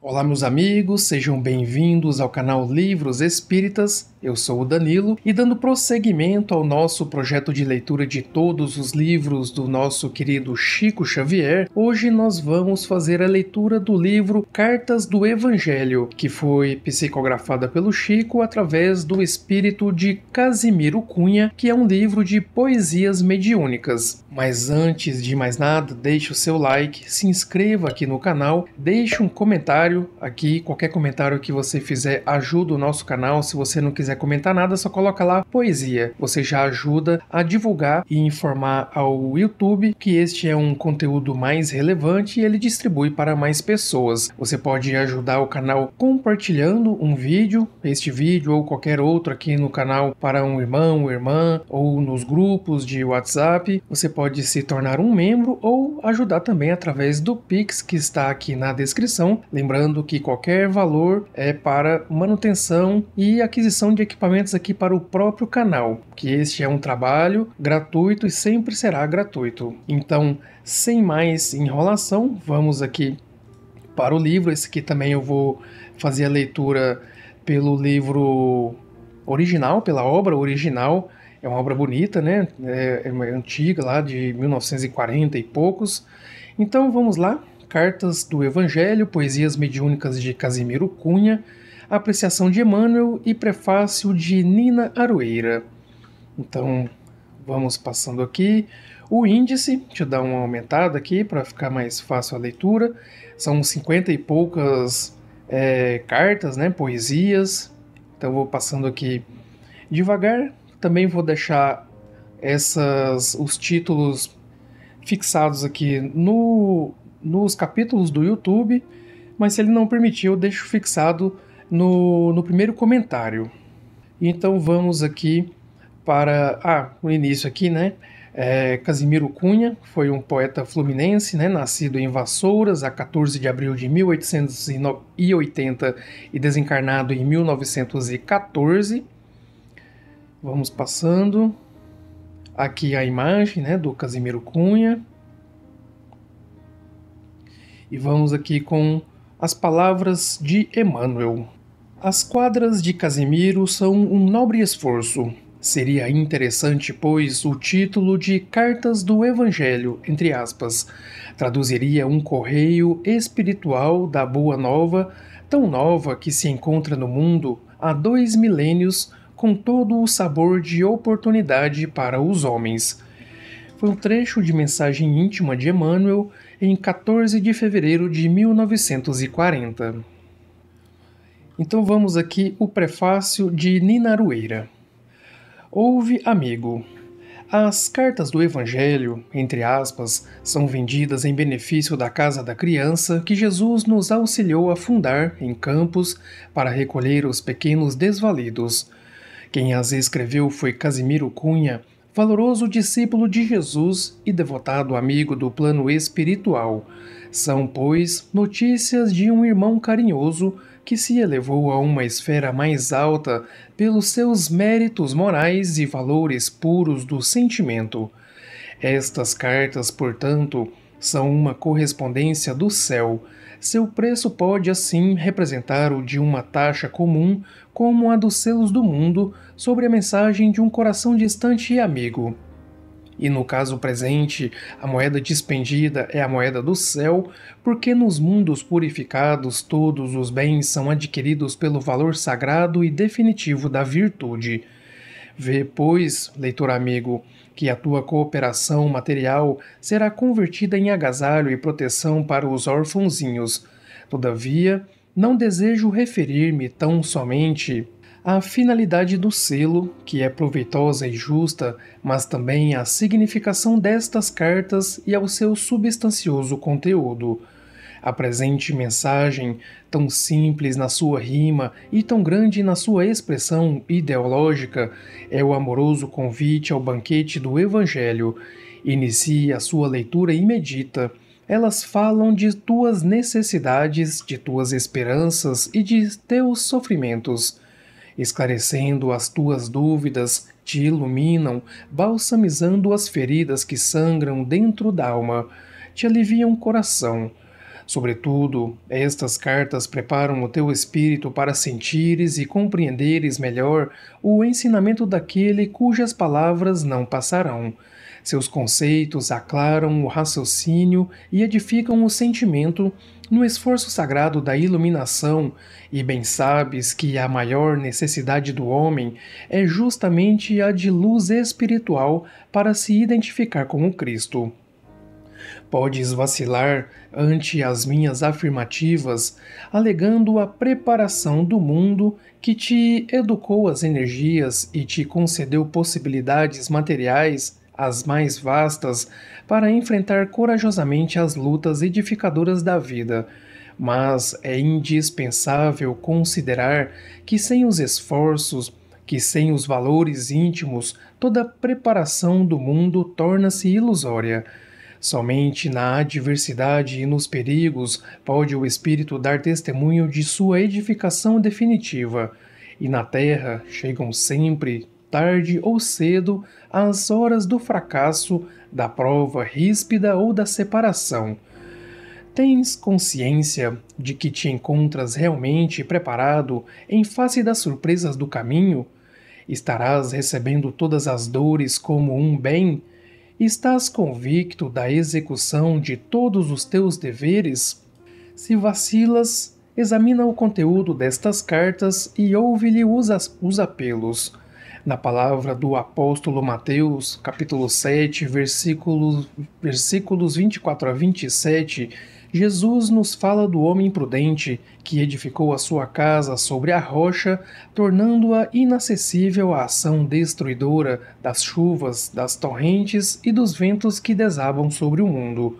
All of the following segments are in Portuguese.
Olá, meus amigos, sejam bem-vindos ao canal Livros Espíritas. Eu sou o Danilo e, dando prosseguimento ao nosso projeto de leitura de todos os livros do nosso querido Chico Xavier, hoje nós vamos fazer a leitura do livro Cartas do Evangelho, que foi psicografada pelo Chico através do espírito de Casimiro Cunha, que é um livro de poesias mediúnicas. Mas antes de mais nada, deixe o seu like, se inscreva aqui no canal, deixe um comentário comentário aqui, qualquer comentário que você fizer ajuda o nosso canal. Se você não quiser comentar nada, só coloca lá poesia. Você já ajuda a divulgar e informar ao YouTube que este é um conteúdo mais relevante e ele distribui para mais pessoas. Você pode ajudar o canal compartilhando um vídeo, este vídeo ou qualquer outro aqui no canal para um irmão, irmã ou nos grupos de WhatsApp. Você pode se tornar um membro ou ajudar também através do Pix que está aqui na descrição. Lembrando lembrando que qualquer valor é para manutenção e aquisição de equipamentos aqui para o próprio canal, que este é um trabalho gratuito e sempre será gratuito. Então, sem mais enrolação, vamos aqui para o livro. Esse aqui também eu vou fazer a leitura pelo livro original, pela obra original. É uma obra bonita, né? É, é antiga, lá de 1940 e poucos. Então vamos lá Cartas do Evangelho, Poesias Mediúnicas de Casimiro Cunha, Apreciação de Emmanuel e Prefácio de Nina Aroeira. Então, vamos passando aqui. O índice, te dar uma aumentada aqui para ficar mais fácil a leitura. São cinquenta e poucas é, cartas, né, poesias. Então vou passando aqui devagar. Também vou deixar essas, os títulos fixados aqui no nos capítulos do YouTube, mas se ele não permitir, eu deixo fixado no, no primeiro comentário. Então vamos aqui para ah, o início aqui, né? É, Casimiro Cunha foi um poeta fluminense, né, nascido em Vassouras a 14 de abril de 1880 e desencarnado em 1914. Vamos passando aqui a imagem né, do Casimiro Cunha e vamos aqui com as palavras de Emmanuel. As quadras de Casimiro são um nobre esforço. Seria interessante, pois, o título de Cartas do Evangelho, entre aspas, traduziria um correio espiritual da Boa Nova, tão nova que se encontra no mundo há dois milênios, com todo o sabor de oportunidade para os homens. Foi um trecho de mensagem íntima de Emmanuel em 14 de fevereiro de 1940. Então vamos aqui o prefácio de Ninarueira. Ouve, amigo. As cartas do Evangelho, entre aspas, são vendidas em benefício da casa da criança que Jesus nos auxiliou a fundar em campos para recolher os pequenos desvalidos. Quem as escreveu foi Casimiro Cunha, valoroso discípulo de Jesus e devotado amigo do plano espiritual. São, pois, notícias de um irmão carinhoso que se elevou a uma esfera mais alta pelos seus méritos morais e valores puros do sentimento. Estas cartas, portanto, são uma correspondência do céu. Seu preço pode, assim, representar o de uma taxa comum como a dos selos do mundo sobre a mensagem de um coração distante e amigo. E no caso presente, a moeda dispendida é a moeda do céu, porque nos mundos purificados todos os bens são adquiridos pelo valor sagrado e definitivo da virtude. Vê, pois, leitor amigo, que a tua cooperação material será convertida em agasalho e proteção para os orfãozinhos. Todavia, não desejo referir-me tão somente à finalidade do selo, que é proveitosa e justa, mas também à significação destas cartas e ao seu substancioso conteúdo. A presente mensagem, tão simples na sua rima e tão grande na sua expressão ideológica, é o amoroso convite ao banquete do Evangelho. Inicie a sua leitura e medita elas falam de tuas necessidades, de tuas esperanças e de teus sofrimentos. Esclarecendo as tuas dúvidas, te iluminam, balsamizando as feridas que sangram dentro da alma, te aliviam o coração. Sobretudo, estas cartas preparam o teu espírito para sentires e compreenderes melhor o ensinamento daquele cujas palavras não passarão, seus conceitos aclaram o raciocínio e edificam o sentimento no esforço sagrado da iluminação, e bem sabes que a maior necessidade do homem é justamente a de luz espiritual para se identificar com o Cristo. Podes vacilar ante as minhas afirmativas, alegando a preparação do mundo que te educou as energias e te concedeu possibilidades materiais, as mais vastas, para enfrentar corajosamente as lutas edificadoras da vida. Mas é indispensável considerar que sem os esforços, que sem os valores íntimos, toda preparação do mundo torna-se ilusória. Somente na adversidade e nos perigos pode o espírito dar testemunho de sua edificação definitiva. E na terra chegam sempre tarde ou cedo, às horas do fracasso, da prova ríspida ou da separação. Tens consciência de que te encontras realmente preparado em face das surpresas do caminho? Estarás recebendo todas as dores como um bem? Estás convicto da execução de todos os teus deveres? Se vacilas, examina o conteúdo destas cartas e ouve-lhe os, os apelos na palavra do apóstolo Mateus, capítulo 7, versículos, versículos 24 a 27, Jesus nos fala do homem prudente que edificou a sua casa sobre a rocha, tornando-a inacessível à ação destruidora das chuvas, das torrentes e dos ventos que desabam sobre o mundo.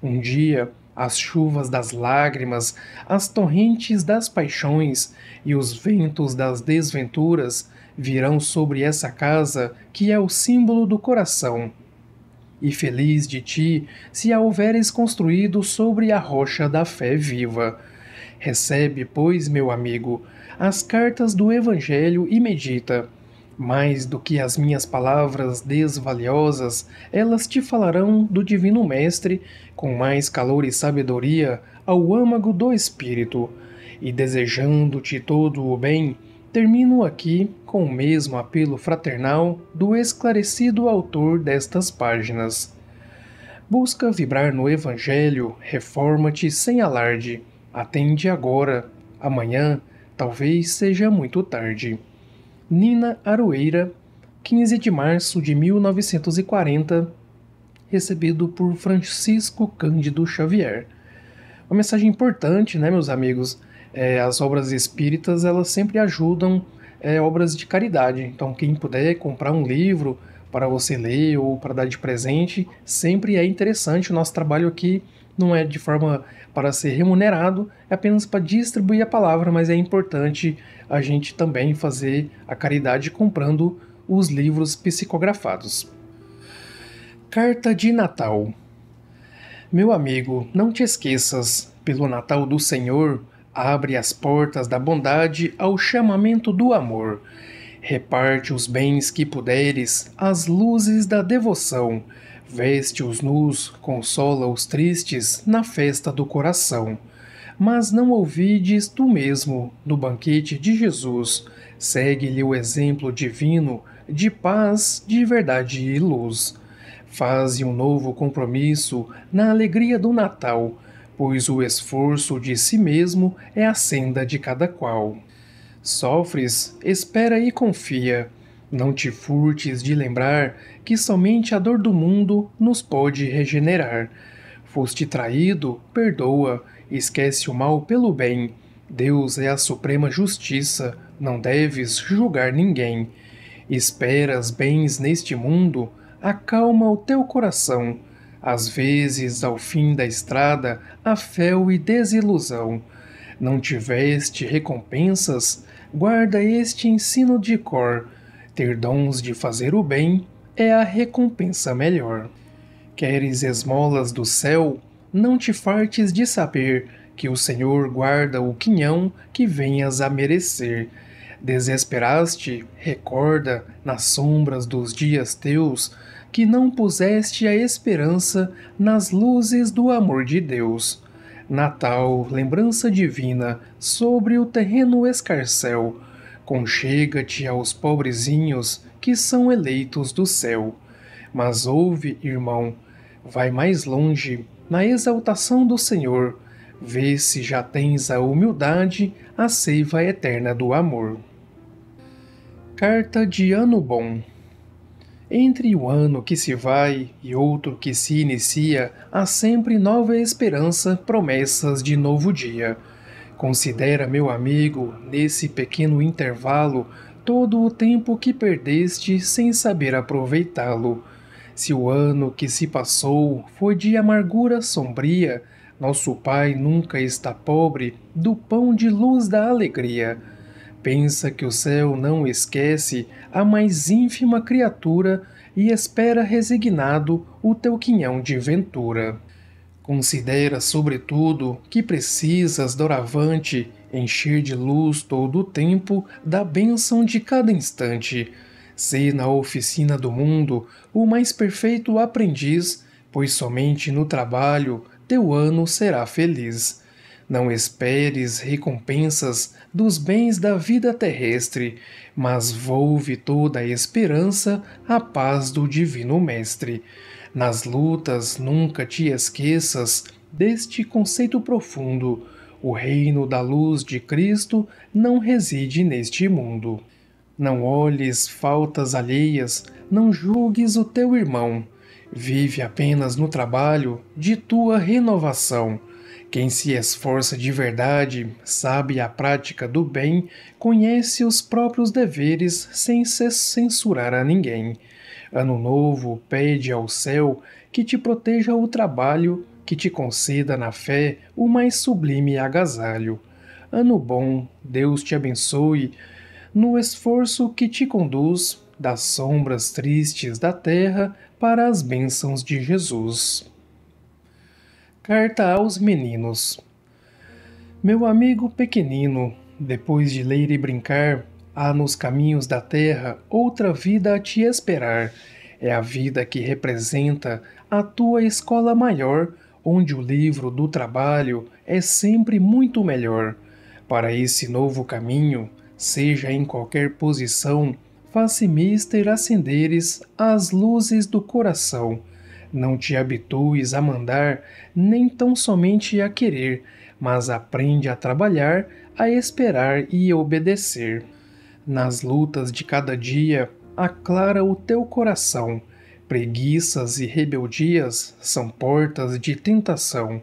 Um dia, as chuvas das lágrimas, as torrentes das paixões e os ventos das desventuras virão sobre essa casa que é o símbolo do coração. E feliz de ti se a houveres construído sobre a rocha da fé viva. Recebe, pois, meu amigo, as cartas do Evangelho e medita. Mais do que as minhas palavras desvaliosas, elas te falarão do Divino Mestre com mais calor e sabedoria ao âmago do Espírito. E desejando-te todo o bem, termino aqui com o mesmo apelo fraternal do esclarecido autor destas páginas. Busca vibrar no Evangelho, reforma-te sem alarde. Atende agora. Amanhã talvez seja muito tarde. Nina Aroeira, 15 de março de 1940, recebido por Francisco Cândido Xavier. Uma mensagem importante, né, meus amigos? é, as obras espíritas elas sempre ajudam é, obras de caridade. Então, quem puder comprar um livro para você ler ou para dar de presente, sempre é interessante. O nosso trabalho aqui não é de forma para ser remunerado, é apenas para distribuir a palavra, mas é importante a gente também fazer a caridade comprando os livros psicografados. Carta de Natal. Meu amigo, não te esqueças, pelo Natal do Senhor, Abre as portas da bondade ao chamamento do amor. Reparte os bens que puderes, as luzes da devoção. Veste os nus, consola os tristes na festa do coração. Mas não ouvides tu mesmo no banquete de Jesus. Segue-lhe o exemplo divino de paz, de verdade e luz. Faze um novo compromisso na alegria do Natal pois o esforço de si mesmo é a senda de cada qual. Sofres, espera e confia. Não te furtes de lembrar que somente a dor do mundo nos pode regenerar. Foste traído, perdoa, esquece o mal pelo bem. Deus é a suprema justiça, não deves julgar ninguém. Esperas bens neste mundo, acalma o teu coração, às vezes, ao fim da estrada, há fel e desilusão. Não tiveste recompensas? Guarda este ensino de cor. Ter dons de fazer o bem é a recompensa melhor. Queres esmolas do céu? Não te fartes de saber que o Senhor guarda o quinhão que venhas a merecer. Desesperaste? Recorda, nas sombras dos dias teus, que não puseste a esperança nas luzes do amor de Deus. Natal, lembrança divina sobre o terreno escarcel, conchega-te aos pobrezinhos que são eleitos do céu. Mas ouve, irmão, vai mais longe na exaltação do Senhor, vê se já tens a humildade, a seiva eterna do amor. Carta de Ano Bom entre o ano que se vai e outro que se inicia, há sempre nova esperança, promessas de novo dia. Considera, meu amigo, nesse pequeno intervalo, todo o tempo que perdeste sem saber aproveitá-lo. Se o ano que se passou foi de amargura sombria, nosso Pai nunca está pobre do pão de luz da alegria Pensa que o céu não esquece a mais ínfima criatura e espera resignado o teu quinhão de ventura. Considera, sobretudo, que precisas doravante encher de luz todo o tempo da bênção de cada instante. Se na oficina do mundo o mais perfeito aprendiz, pois somente no trabalho teu ano será feliz. Não esperes recompensas dos bens da vida terrestre, mas volve toda a esperança à paz do Divino Mestre. Nas lutas nunca te esqueças deste conceito profundo. O reino da luz de Cristo não reside neste mundo. Não olhes faltas alheias, não julgues o teu irmão. Vive apenas no trabalho de tua renovação quem se esforça de verdade, sabe a prática do bem, conhece os próprios deveres sem se censurar a ninguém. Ano novo, pede ao céu que te proteja o trabalho, que te conceda na fé o mais sublime agasalho. Ano bom, Deus te abençoe, no esforço que te conduz das sombras tristes da terra para as bênçãos de Jesus. Carta aos meninos. Meu amigo pequenino, depois de ler e brincar, há nos caminhos da terra outra vida a te esperar. É a vida que representa a tua escola maior, onde o livro do trabalho é sempre muito melhor. Para esse novo caminho, seja em qualquer posição, faça-me acenderes as luzes do coração não te habitues a mandar, nem tão somente a querer, mas aprende a trabalhar, a esperar e obedecer. Nas lutas de cada dia, aclara o teu coração. Preguiças e rebeldias são portas de tentação.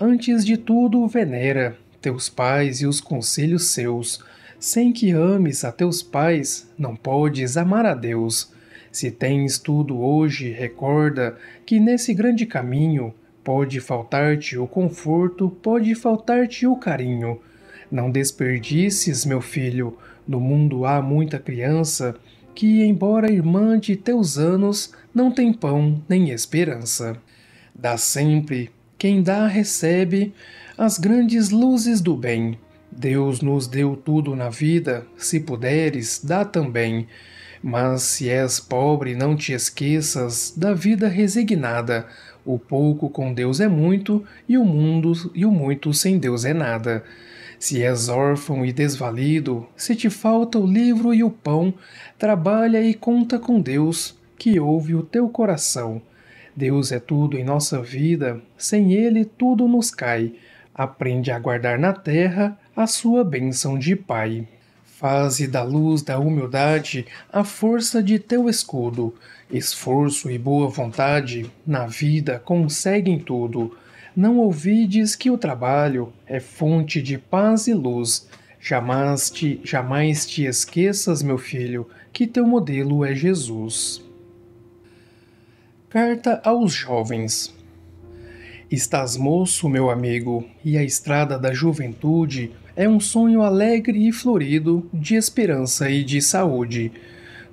Antes de tudo, venera teus pais e os conselhos seus. Sem que ames a teus pais, não podes amar a Deus. Se tem estudo hoje, recorda que nesse grande caminho pode faltar-te o conforto, pode faltar-te o carinho. Não desperdices, meu filho, no mundo há muita criança que, embora irmã de teus anos, não tem pão nem esperança. Dá sempre, quem dá recebe, as grandes luzes do bem. Deus nos deu tudo na vida, se puderes, dá também. Mas se és pobre, não te esqueças da vida resignada. O pouco com Deus é muito, e o mundo e o muito sem Deus é nada. Se és órfão e desvalido, se te falta o livro e o pão, trabalha e conta com Deus, que ouve o teu coração. Deus é tudo em nossa vida, sem Ele tudo nos cai. Aprende a guardar na terra a sua bênção de Pai. Faze da luz da humildade a força de teu escudo. Esforço e boa vontade na vida conseguem tudo. Não ouvides que o trabalho é fonte de paz e luz. Jamais te, jamais te esqueças, meu filho, que teu modelo é Jesus. Carta aos Jovens Estás moço, meu amigo, e a estrada da juventude é um sonho alegre e florido de esperança e de saúde.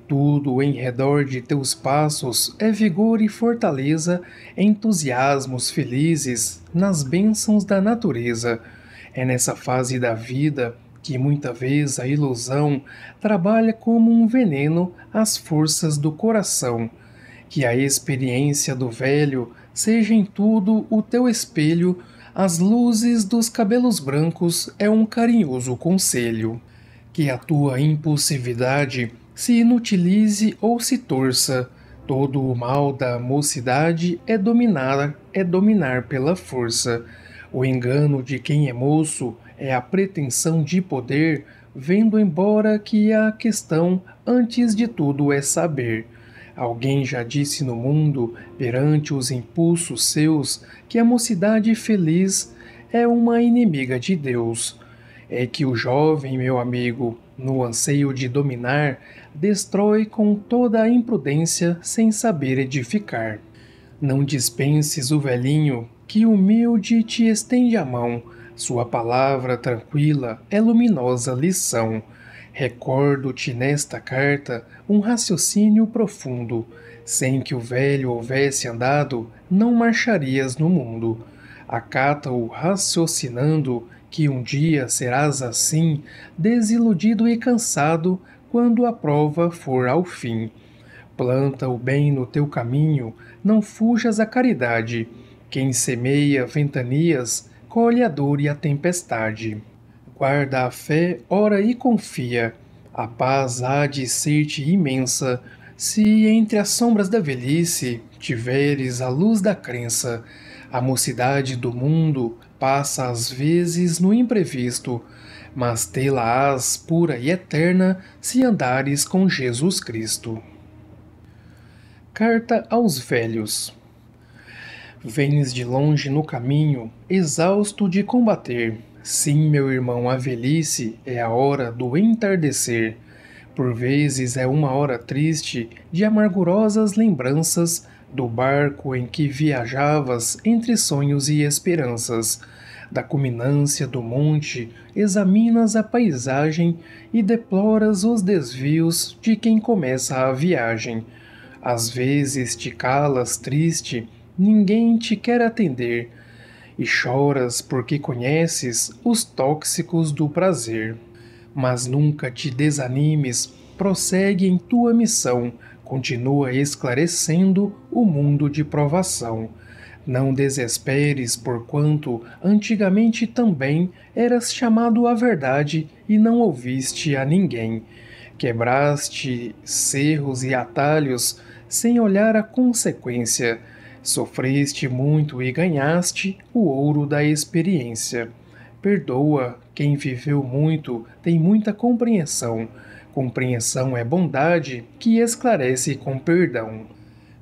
Tudo em redor de teus passos é vigor e fortaleza, entusiasmos felizes nas bênçãos da natureza. É nessa fase da vida que muita vez a ilusão trabalha como um veneno às forças do coração. Que a experiência do velho seja em tudo o teu espelho as luzes dos cabelos brancos é um carinhoso conselho, que a tua impulsividade se inutilize ou se torça, todo o mal da mocidade é dominar, é dominar pela força. O engano de quem é moço é a pretensão de poder, vendo embora que a questão antes de tudo é saber Alguém já disse no mundo, perante os impulsos seus, que a mocidade feliz é uma inimiga de Deus. É que o jovem, meu amigo, no anseio de dominar, destrói com toda a imprudência sem saber edificar. Não dispenses o velhinho, que humilde te estende a mão. Sua palavra tranquila é luminosa lição. Recordo-te nesta carta um raciocínio profundo. Sem que o velho houvesse andado, não marcharias no mundo. Acata-o raciocinando que um dia serás assim, desiludido e cansado, quando a prova for ao fim. Planta o bem no teu caminho, não fujas à caridade. Quem semeia ventanias, colhe a dor e a tempestade. Guarda a fé, ora e confia a paz há de ser-te imensa, se entre as sombras da velhice tiveres a luz da crença. A mocidade do mundo passa às vezes no imprevisto, mas tê-la-ás pura e eterna se andares com Jesus Cristo. Carta aos Velhos Vens de longe no caminho, exausto de combater Sim, meu irmão, a velhice é a hora do entardecer. Por vezes é uma hora triste de amargurosas lembranças do barco em que viajavas entre sonhos e esperanças. Da culminância do monte, examinas a paisagem e deploras os desvios de quem começa a viagem. Às vezes te calas triste, ninguém te quer atender e choras porque conheces os tóxicos do prazer. Mas nunca te desanimes, prossegue em tua missão, continua esclarecendo o mundo de provação. Não desesperes, porquanto antigamente também eras chamado à verdade e não ouviste a ninguém. Quebraste cerros e atalhos sem olhar a consequência Sofreste muito e ganhaste o ouro da experiência. Perdoa, quem viveu muito tem muita compreensão. Compreensão é bondade que esclarece com perdão.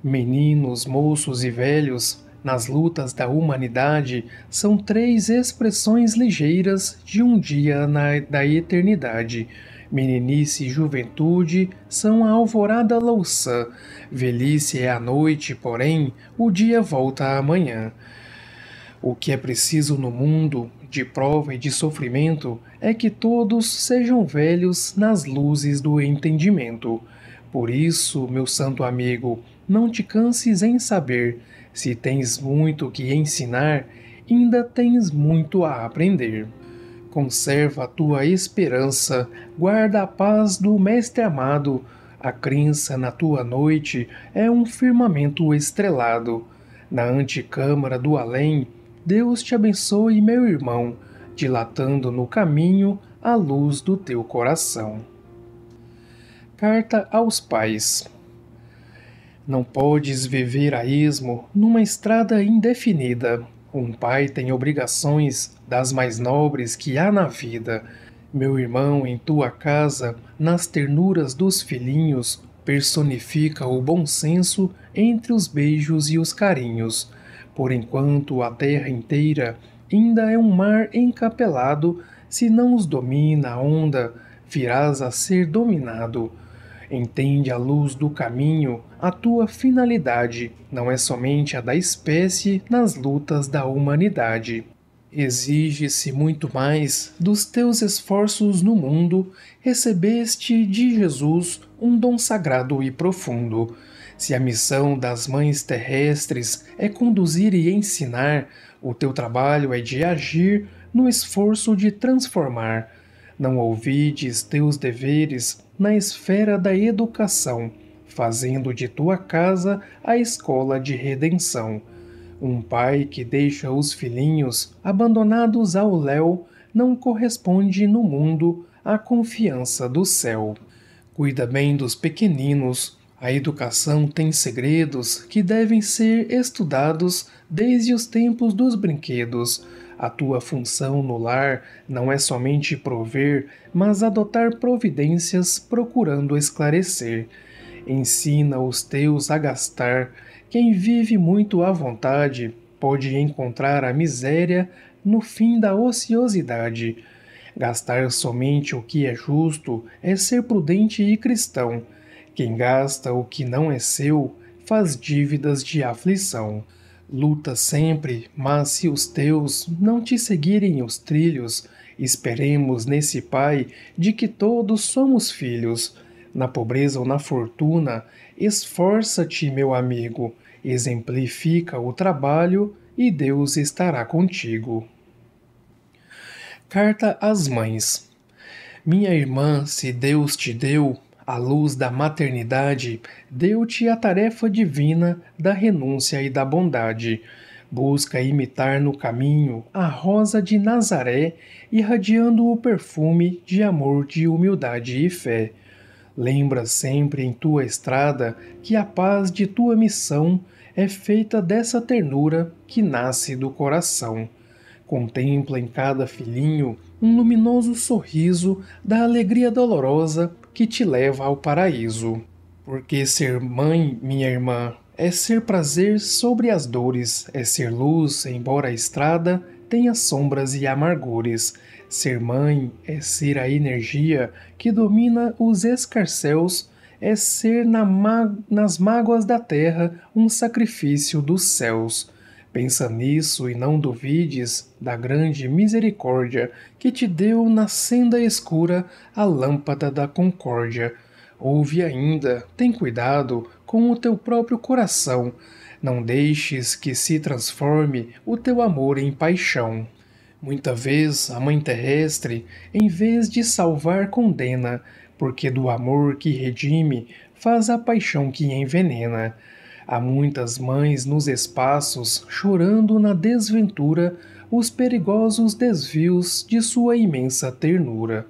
Meninos, moços e velhos, nas lutas da humanidade, são três expressões ligeiras de um dia na, da eternidade Meninice e juventude são a alvorada louçã, velhice é a noite, porém, o dia volta amanhã. O que é preciso no mundo, de prova e de sofrimento, é que todos sejam velhos nas luzes do entendimento. Por isso, meu santo amigo, não te canses em saber, se tens muito que ensinar, ainda tens muito a aprender. Conserva a tua esperança, guarda a paz do Mestre amado. A crença na tua noite é um firmamento estrelado. Na antecâmara do além, Deus te abençoe, meu irmão, dilatando no caminho a luz do teu coração. Carta aos Pais Não podes viver a esmo numa estrada indefinida. Um pai tem obrigações das mais nobres que há na vida. Meu irmão, em tua casa, nas ternuras dos filhinhos, personifica o bom senso entre os beijos e os carinhos. Por enquanto a terra inteira ainda é um mar encapelado, se não os domina a onda, virás a ser dominado. Entende a luz do caminho, a tua finalidade não é somente a da espécie nas lutas da humanidade. Exige-se muito mais dos teus esforços no mundo, recebeste de Jesus um dom sagrado e profundo. Se a missão das mães terrestres é conduzir e ensinar, o teu trabalho é de agir no esforço de transformar. Não ouvides teus deveres na esfera da educação fazendo de tua casa a escola de redenção. Um pai que deixa os filhinhos abandonados ao léu não corresponde no mundo à confiança do céu. Cuida bem dos pequeninos. A educação tem segredos que devem ser estudados desde os tempos dos brinquedos. A tua função no lar não é somente prover, mas adotar providências procurando esclarecer ensina os teus a gastar. Quem vive muito à vontade pode encontrar a miséria no fim da ociosidade. Gastar somente o que é justo é ser prudente e cristão. Quem gasta o que não é seu faz dívidas de aflição. Luta sempre, mas se os teus não te seguirem os trilhos, esperemos nesse Pai de que todos somos filhos na pobreza ou na fortuna, esforça-te, meu amigo, exemplifica o trabalho e Deus estará contigo. Carta às Mães Minha irmã, se Deus te deu a luz da maternidade, deu-te a tarefa divina da renúncia e da bondade. Busca imitar no caminho a rosa de Nazaré, irradiando o perfume de amor, de humildade e fé. Lembra sempre em tua estrada que a paz de tua missão é feita dessa ternura que nasce do coração. Contempla em cada filhinho um luminoso sorriso da alegria dolorosa que te leva ao paraíso. Porque ser mãe, minha irmã, é ser prazer sobre as dores, é ser luz, embora a estrada tenha sombras e amargores. Ser mãe é ser a energia que domina os escarcéus, é ser na nas mágoas da terra um sacrifício dos céus. Pensa nisso e não duvides da grande misericórdia que te deu na senda escura a lâmpada da concórdia. Ouve ainda, tem cuidado com o teu próprio coração não deixes que se transforme o teu amor em paixão. Muita vez a Mãe Terrestre, em vez de salvar, condena, porque do amor que redime faz a paixão que envenena. Há muitas mães nos espaços chorando na desventura os perigosos desvios de sua imensa ternura.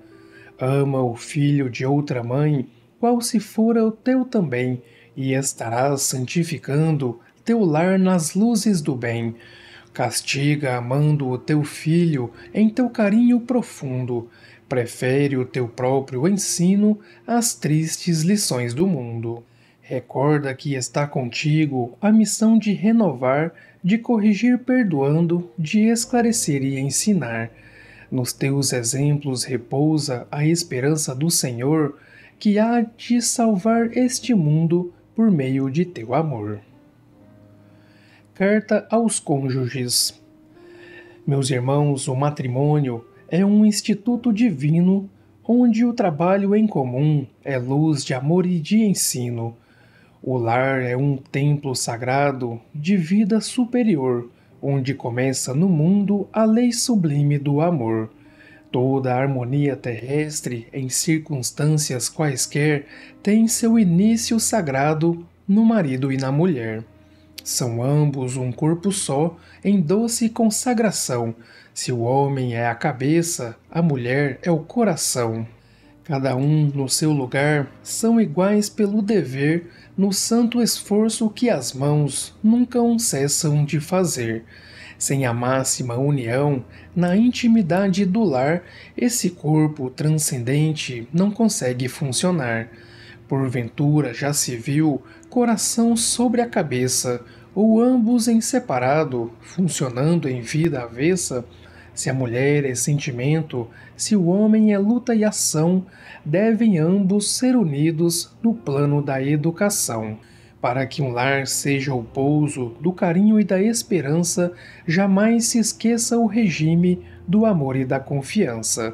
Ama o filho de outra mãe, qual se fora o teu também, e estarás santificando teu lar nas luzes do bem. Castiga amando o teu filho em teu carinho profundo. Prefere o teu próprio ensino às tristes lições do mundo. Recorda que está contigo a missão de renovar, de corrigir perdoando, de esclarecer e ensinar. Nos teus exemplos repousa a esperança do Senhor, que há de salvar este mundo por meio de teu amor carta aos cônjuges. Meus irmãos, o matrimônio é um instituto divino onde o trabalho em comum é luz de amor e de ensino. O lar é um templo sagrado de vida superior, onde começa no mundo a lei sublime do amor. Toda a harmonia terrestre, em circunstâncias quaisquer, tem seu início sagrado no marido e na mulher. São ambos um corpo só em doce consagração. Se o homem é a cabeça, a mulher é o coração. Cada um no seu lugar são iguais pelo dever, no santo esforço que as mãos nunca um cessam de fazer. Sem a máxima união, na intimidade do lar, esse corpo transcendente não consegue funcionar. Porventura já se viu coração sobre a cabeça, ou ambos em separado, funcionando em vida avessa, se a mulher é sentimento, se o homem é luta e ação, devem ambos ser unidos no plano da educação. Para que um lar seja o pouso do carinho e da esperança, jamais se esqueça o regime do amor e da confiança.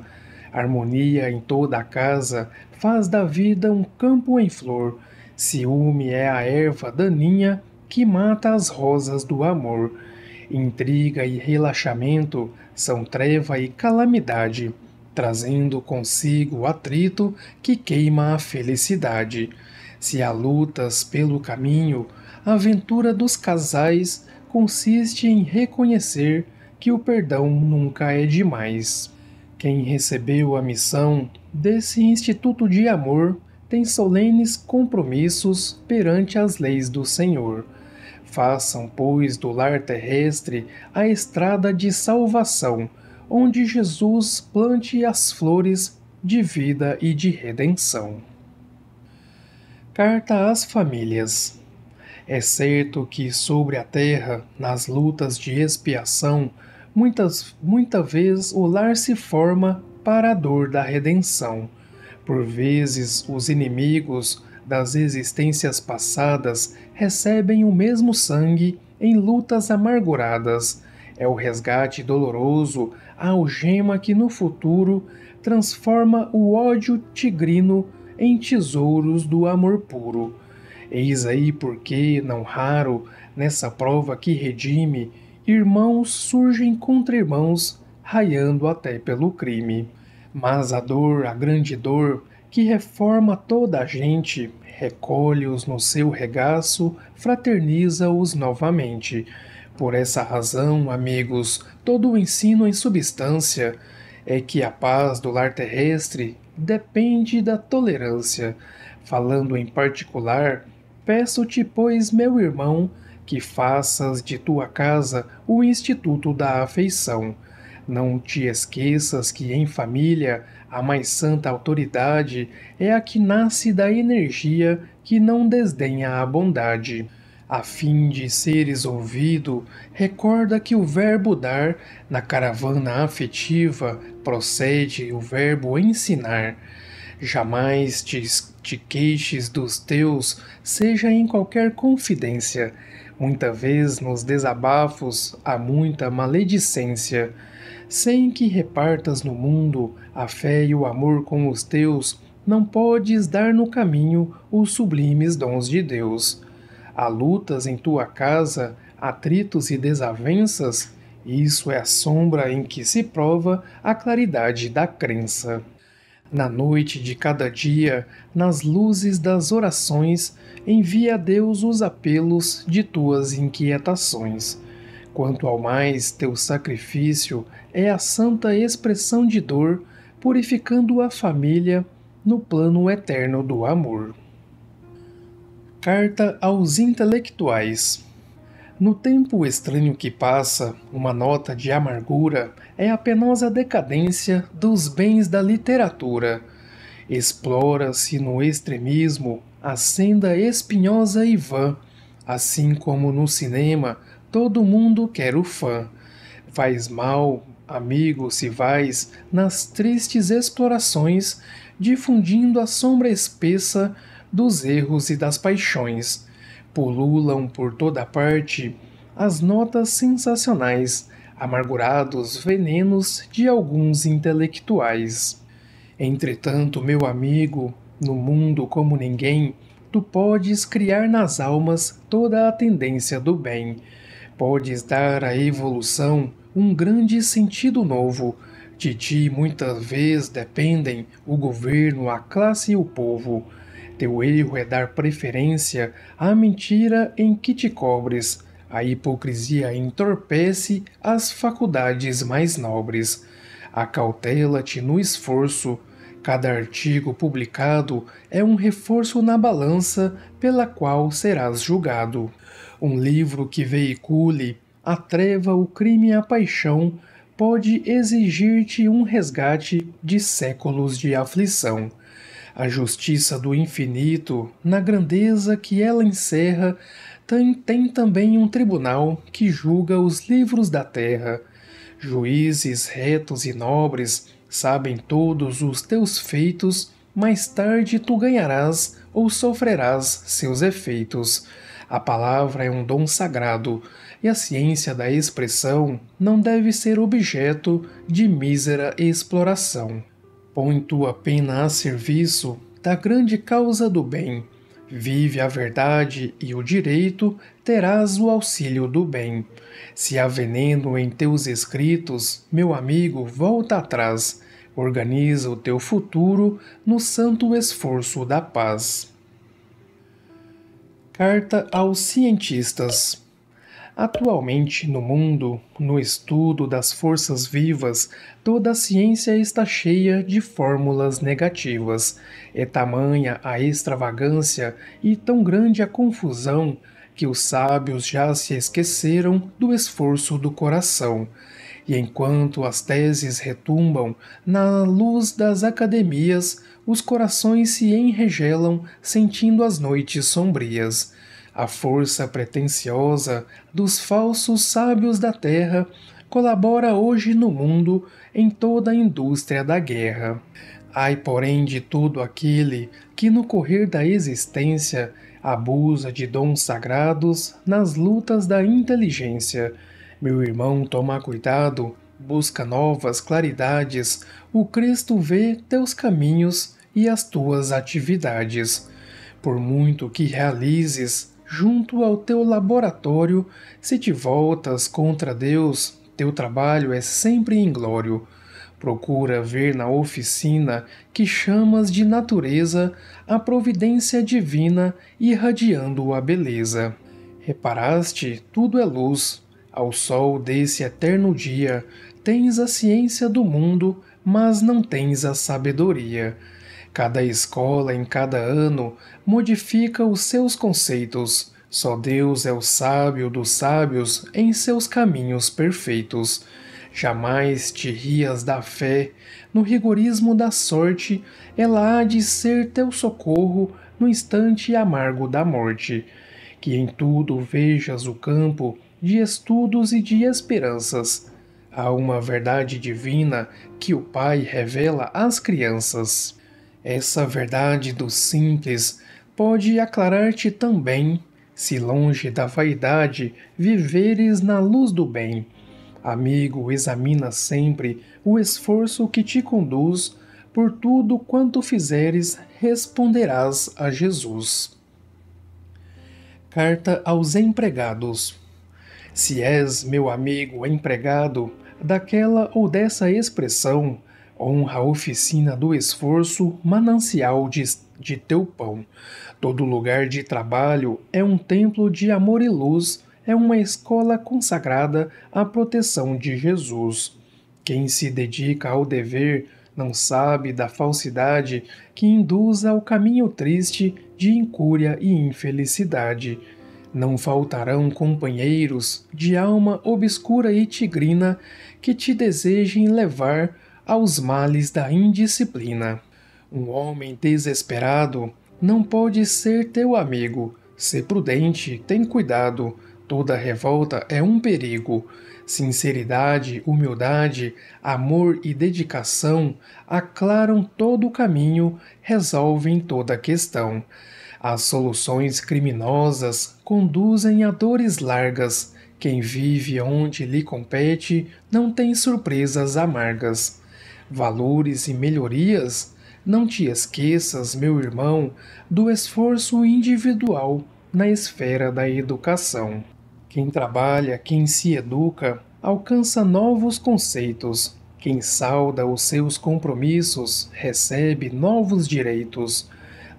Harmonia em toda a casa faz da vida um campo em flor, Ciúme é a erva daninha que mata as rosas do amor. Intriga e relaxamento são treva e calamidade, trazendo consigo o atrito que queima a felicidade. Se há lutas pelo caminho, a aventura dos casais consiste em reconhecer que o perdão nunca é demais. Quem recebeu a missão desse Instituto de Amor têm solenes compromissos perante as leis do Senhor. Façam, pois, do lar terrestre a estrada de salvação, onde Jesus plante as flores de vida e de redenção. Carta às Famílias É certo que sobre a terra, nas lutas de expiação, muitas, muita vez o lar se forma para a dor da redenção por vezes, os inimigos das existências passadas recebem o mesmo sangue em lutas amarguradas. É o resgate doloroso, a algema que no futuro transforma o ódio tigrino em tesouros do amor puro. Eis aí porque, não raro, nessa prova que redime, irmãos surgem contra irmãos, raiando até pelo crime. Mas a dor, a grande dor, que reforma toda a gente, recolhe-os no seu regaço, fraterniza-os novamente. Por essa razão, amigos, todo o ensino em substância é que a paz do lar terrestre depende da tolerância. Falando em particular, peço-te, pois, meu irmão, que faças de tua casa o instituto da afeição não te esqueças que em família a mais santa autoridade é a que nasce da energia que não desdenha a bondade. A fim de seres ouvido, recorda que o verbo dar na caravana afetiva procede o verbo ensinar. Jamais te, te queixes dos teus, seja em qualquer confidência. Muita vez nos desabafos há muita maledicência sem que repartas no mundo a fé e o amor com os teus, não podes dar no caminho os sublimes dons de Deus. Há lutas em tua casa, atritos e desavenças, isso é a sombra em que se prova a claridade da crença. Na noite de cada dia, nas luzes das orações, envia a Deus os apelos de tuas inquietações Quanto ao mais, teu sacrifício é a santa expressão de dor, purificando a família no plano eterno do amor. Carta aos intelectuais. No tempo estranho que passa, uma nota de amargura é a penosa decadência dos bens da literatura. Explora-se no extremismo a senda espinhosa e vã, assim como no cinema Todo mundo quer o fã. Faz mal, amigo, se vais nas tristes explorações, difundindo a sombra espessa dos erros e das paixões. Pululam por toda parte as notas sensacionais, amargurados venenos de alguns intelectuais. Entretanto, meu amigo, no mundo como ninguém, tu podes criar nas almas toda a tendência do bem. Podes dar à evolução um grande sentido novo. De ti muitas vezes dependem o governo, a classe e o povo. Teu erro é dar preferência à mentira em que te cobres. A hipocrisia entorpece as faculdades mais nobres. Acautela-te no esforço. Cada artigo publicado é um reforço na balança pela qual serás julgado. Um livro que veicule a treva, o crime e a paixão pode exigir-te um resgate de séculos de aflição. A justiça do infinito, na grandeza que ela encerra, tem, tem, também um tribunal que julga os livros da terra. Juízes retos e nobres sabem todos os teus feitos, mais tarde tu ganharás ou sofrerás seus efeitos. A palavra é um dom sagrado e a ciência da expressão não deve ser objeto de mísera exploração. Põe tua pena a serviço da grande causa do bem. Vive a verdade e o direito, terás o auxílio do bem. Se há veneno em teus escritos, meu amigo, volta atrás. Organiza o teu futuro no santo esforço da paz. Carta aos cientistas. Atualmente, no mundo, no estudo das forças vivas, toda a ciência está cheia de fórmulas negativas. É tamanha a extravagância e tão grande a confusão que os sábios já se esqueceram do esforço do coração. E enquanto as teses retumbam na luz das academias, os corações se enregelam sentindo as noites sombrias. A força pretensiosa dos falsos sábios da terra colabora hoje no mundo em toda a indústria da guerra. Ai, porém, de todo aquele que no correr da existência abusa de dons sagrados nas lutas da inteligência meu irmão, toma cuidado, busca novas claridades. O Cristo vê teus caminhos e as tuas atividades. Por muito que realizes junto ao teu laboratório, se te voltas contra Deus, teu trabalho é sempre inglório. Procura ver na oficina que chamas de natureza a providência divina irradiando a beleza. Reparaste, tudo é luz, ao sol desse eterno dia, tens a ciência do mundo, mas não tens a sabedoria. Cada escola em cada ano modifica os seus conceitos. Só Deus é o sábio dos sábios em seus caminhos perfeitos. Jamais te rias da fé, no rigorismo da sorte, ela há de ser teu socorro no instante amargo da morte. Que em tudo vejas o campo de estudos e de esperanças. Há uma verdade divina que o Pai revela às crianças. Essa verdade do simples pode aclarar-te também, se longe da vaidade viveres na luz do bem. Amigo, examina sempre o esforço que te conduz, por tudo quanto fizeres, responderás a Jesus. Carta aos Empregados se és meu amigo empregado, daquela ou dessa expressão, honra a oficina do esforço, manancial de, de teu pão. Todo lugar de trabalho é um templo de amor e luz, é uma escola consagrada à proteção de Jesus. Quem se dedica ao dever não sabe da falsidade que induz ao caminho triste de incúria e infelicidade. Não faltarão companheiros de alma obscura e tigrina que te desejem levar aos males da indisciplina. Um homem desesperado não pode ser teu amigo. Se prudente, tem cuidado. Toda revolta é um perigo. Sinceridade, humildade, amor e dedicação aclaram todo o caminho, resolvem toda questão. As soluções criminosas conduzem a dores largas. Quem vive onde lhe compete não tem surpresas amargas. Valores e melhorias? Não te esqueças, meu irmão, do esforço individual na esfera da educação. Quem trabalha, quem se educa, alcança novos conceitos. Quem sauda os seus compromissos recebe novos direitos.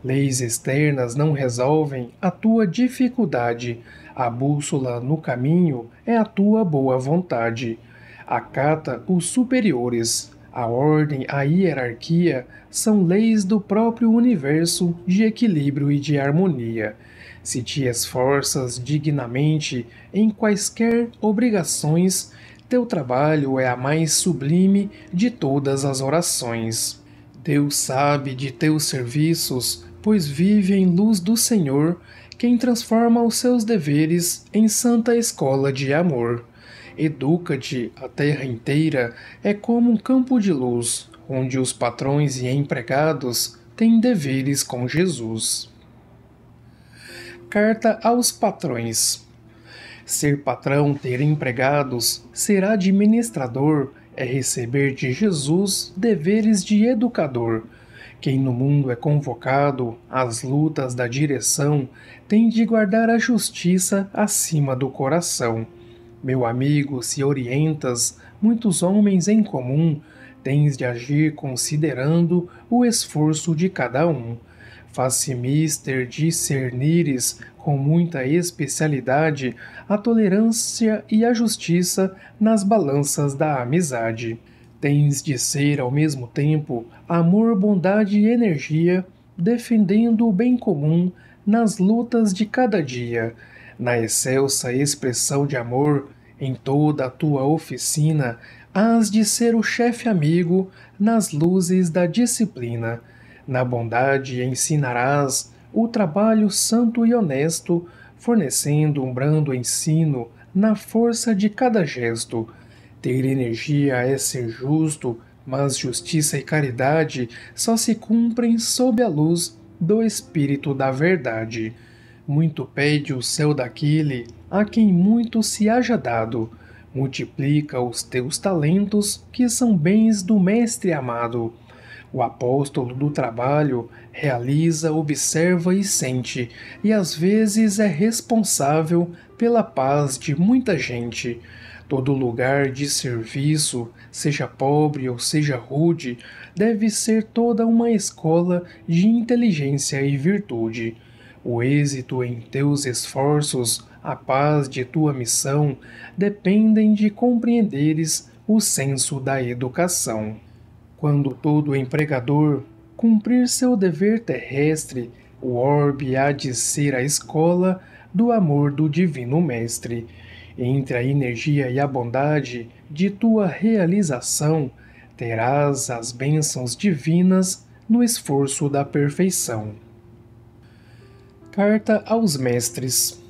Leis externas não resolvem a tua dificuldade. A bússola no caminho é a tua boa vontade. Acata os superiores. A ordem, a hierarquia são leis do próprio universo de equilíbrio e de harmonia. Se te esforças dignamente em quaisquer obrigações, teu trabalho é a mais sublime de todas as orações. Deus sabe de teus serviços, pois vive em luz do Senhor, quem transforma os seus deveres em santa escola de amor. Educa-te, a terra inteira é como um campo de luz, onde os patrões e empregados têm deveres com Jesus. Carta aos patrões. Ser patrão, ter empregados, ser administrador é receber de Jesus deveres de educador quem no mundo é convocado às lutas da direção tem de guardar a justiça acima do coração. Meu amigo, se orientas muitos homens em comum, tens de agir considerando o esforço de cada um. Faz-se mister discernires com muita especialidade a tolerância e a justiça nas balanças da amizade. Tens de ser ao mesmo tempo amor, bondade e energia, defendendo o bem comum nas lutas de cada dia, na excelsa expressão de amor, em toda a tua oficina, hás de ser o chefe amigo nas luzes da disciplina. Na bondade ensinarás o trabalho santo e honesto, fornecendo um brando ensino na força de cada gesto. Ter energia é ser justo, mas justiça e caridade só se cumprem sob a luz do Espírito da Verdade. Muito pede o céu daquele a quem muito se haja dado. Multiplica os teus talentos, que são bens do Mestre amado. O apóstolo do trabalho realiza, observa e sente, e às vezes é responsável pela paz de muita gente. Todo lugar de serviço, seja pobre ou seja rude, deve ser toda uma escola de inteligência e virtude. O êxito em teus esforços, a paz de tua missão, dependem de compreenderes o senso da educação. Quando todo empregador cumprir seu dever terrestre, o orbe há de ser a escola do amor do Divino Mestre entre a energia e a bondade de tua realização, terás as bênçãos divinas no esforço da perfeição. Carta aos Mestres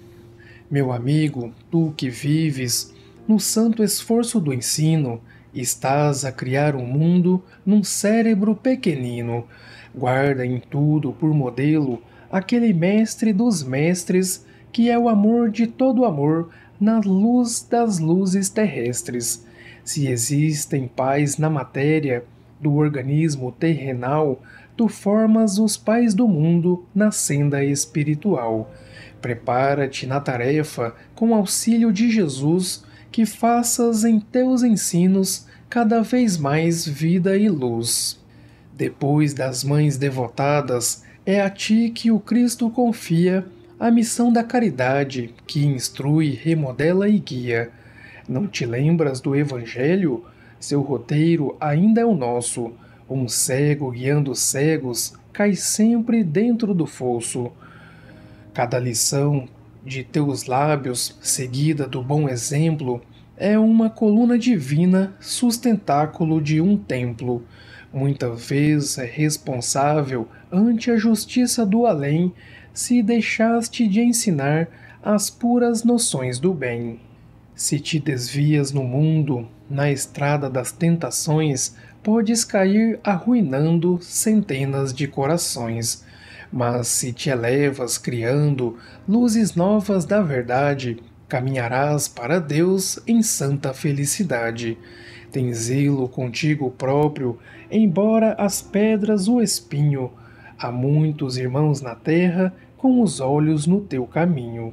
Meu amigo, tu que vives no santo esforço do ensino, estás a criar um mundo num cérebro pequenino. Guarda em tudo por modelo aquele mestre dos mestres que é o amor de todo amor, na luz das luzes terrestres. Se existem pais na matéria do organismo terrenal, tu formas os pais do mundo na senda espiritual. Prepara-te na tarefa com auxílio de Jesus, que faças em teus ensinos cada vez mais vida e luz. Depois das mães devotadas, é a ti que o Cristo confia a missão da caridade, que instrui, remodela e guia. Não te lembras do Evangelho? Seu roteiro ainda é o nosso. Um cego guiando cegos cai sempre dentro do fosso. Cada lição de teus lábios, seguida do bom exemplo, é uma coluna divina, sustentáculo de um templo. Muitas vezes é responsável ante a justiça do além se deixaste de ensinar as puras noções do bem. Se te desvias no mundo, na estrada das tentações, podes cair arruinando centenas de corações. Mas se te elevas criando luzes novas da verdade, caminharás para Deus em santa felicidade. Tem zelo contigo próprio, embora as pedras o espinho. Há muitos irmãos na terra com os olhos no teu caminho.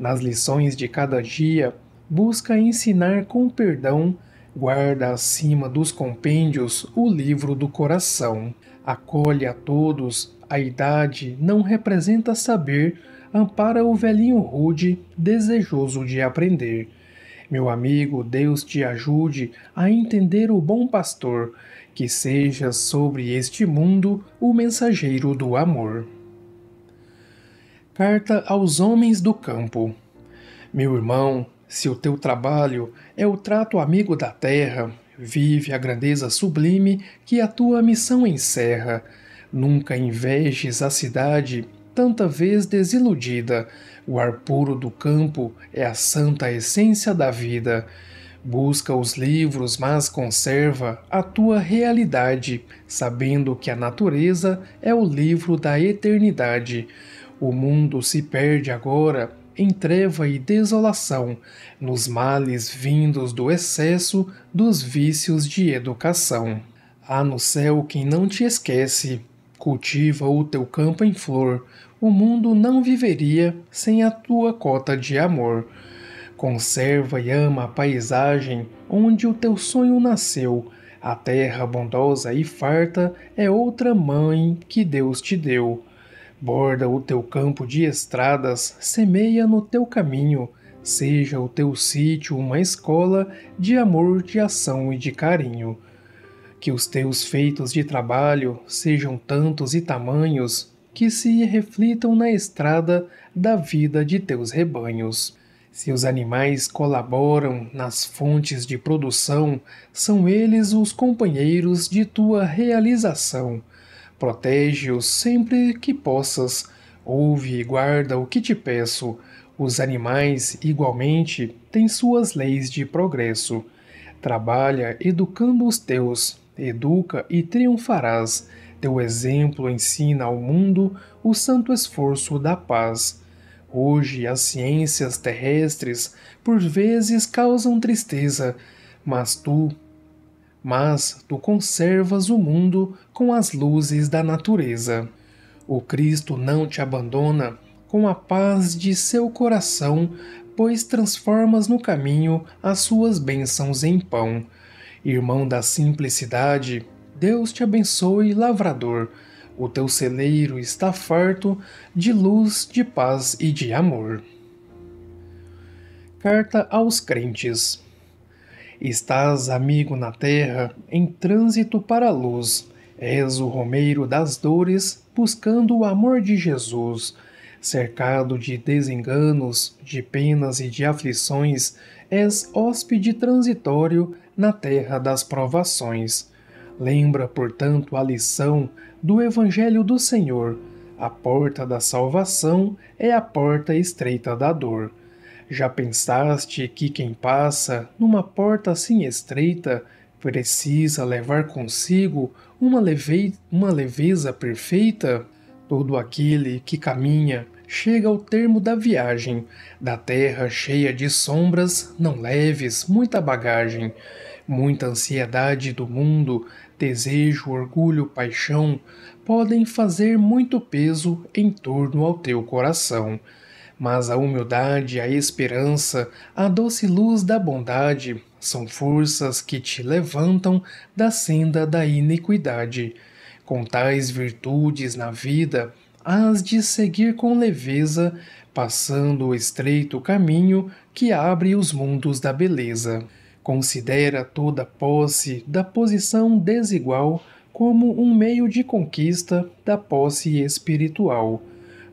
Nas lições de cada dia, busca ensinar com perdão, guarda acima dos compêndios o livro do coração. Acolhe a todos, a idade não representa saber, ampara o velhinho rude, desejoso de aprender. Meu amigo, Deus te ajude a entender o bom pastor, que seja sobre este mundo o mensageiro do amor. Carta aos homens do campo. Meu irmão, se o teu trabalho é o trato amigo da terra, vive a grandeza sublime que a tua missão encerra. Nunca invejes a cidade, tanta vez desiludida. O ar puro do campo é a santa essência da vida. Busca os livros, mas conserva a tua realidade, sabendo que a natureza é o livro da eternidade. O mundo se perde agora em treva e desolação, nos males vindos do excesso dos vícios de educação. Há no céu quem não te esquece, cultiva o teu campo em flor, o mundo não viveria sem a tua cota de amor. Conserva e ama a paisagem onde o teu sonho nasceu. A terra bondosa e farta é outra mãe que Deus te deu. Borda o teu campo de estradas, semeia no teu caminho, seja o teu sítio uma escola de amor, de ação e de carinho. Que os teus feitos de trabalho sejam tantos e tamanhos que se reflitam na estrada da vida de teus rebanhos. Se os animais colaboram nas fontes de produção, são eles os companheiros de tua realização. Protege-o sempre que possas. Ouve e guarda o que te peço. Os animais, igualmente, têm suas leis de progresso. Trabalha educando os teus, educa e triunfarás. Teu exemplo ensina ao mundo o santo esforço da paz. Hoje as ciências terrestres por vezes causam tristeza, mas tu mas tu conservas o mundo com as luzes da natureza. O Cristo não te abandona com a paz de seu coração, pois transformas no caminho as suas bênçãos em pão. Irmão da simplicidade, Deus te abençoe, lavrador. O teu celeiro está farto de luz, de paz e de amor. Carta aos Crentes Estás, amigo, na terra, em trânsito para a luz. És o romeiro das dores, buscando o amor de Jesus. Cercado de desenganos, de penas e de aflições, és hóspede transitório na terra das provações. Lembra, portanto, a lição do Evangelho do Senhor. A porta da salvação é a porta estreita da dor. Já pensaste que quem passa numa porta assim estreita precisa levar consigo uma, leve... uma leveza perfeita? Todo aquele que caminha chega ao termo da viagem, da terra cheia de sombras, não leves muita bagagem, muita ansiedade do mundo, desejo, orgulho, paixão, podem fazer muito peso em torno ao teu coração mas a humildade, a esperança, a doce luz da bondade são forças que te levantam da senda da iniquidade. Com tais virtudes na vida, hás de seguir com leveza, passando o estreito caminho que abre os mundos da beleza. Considera toda posse da posição desigual como um meio de conquista da posse espiritual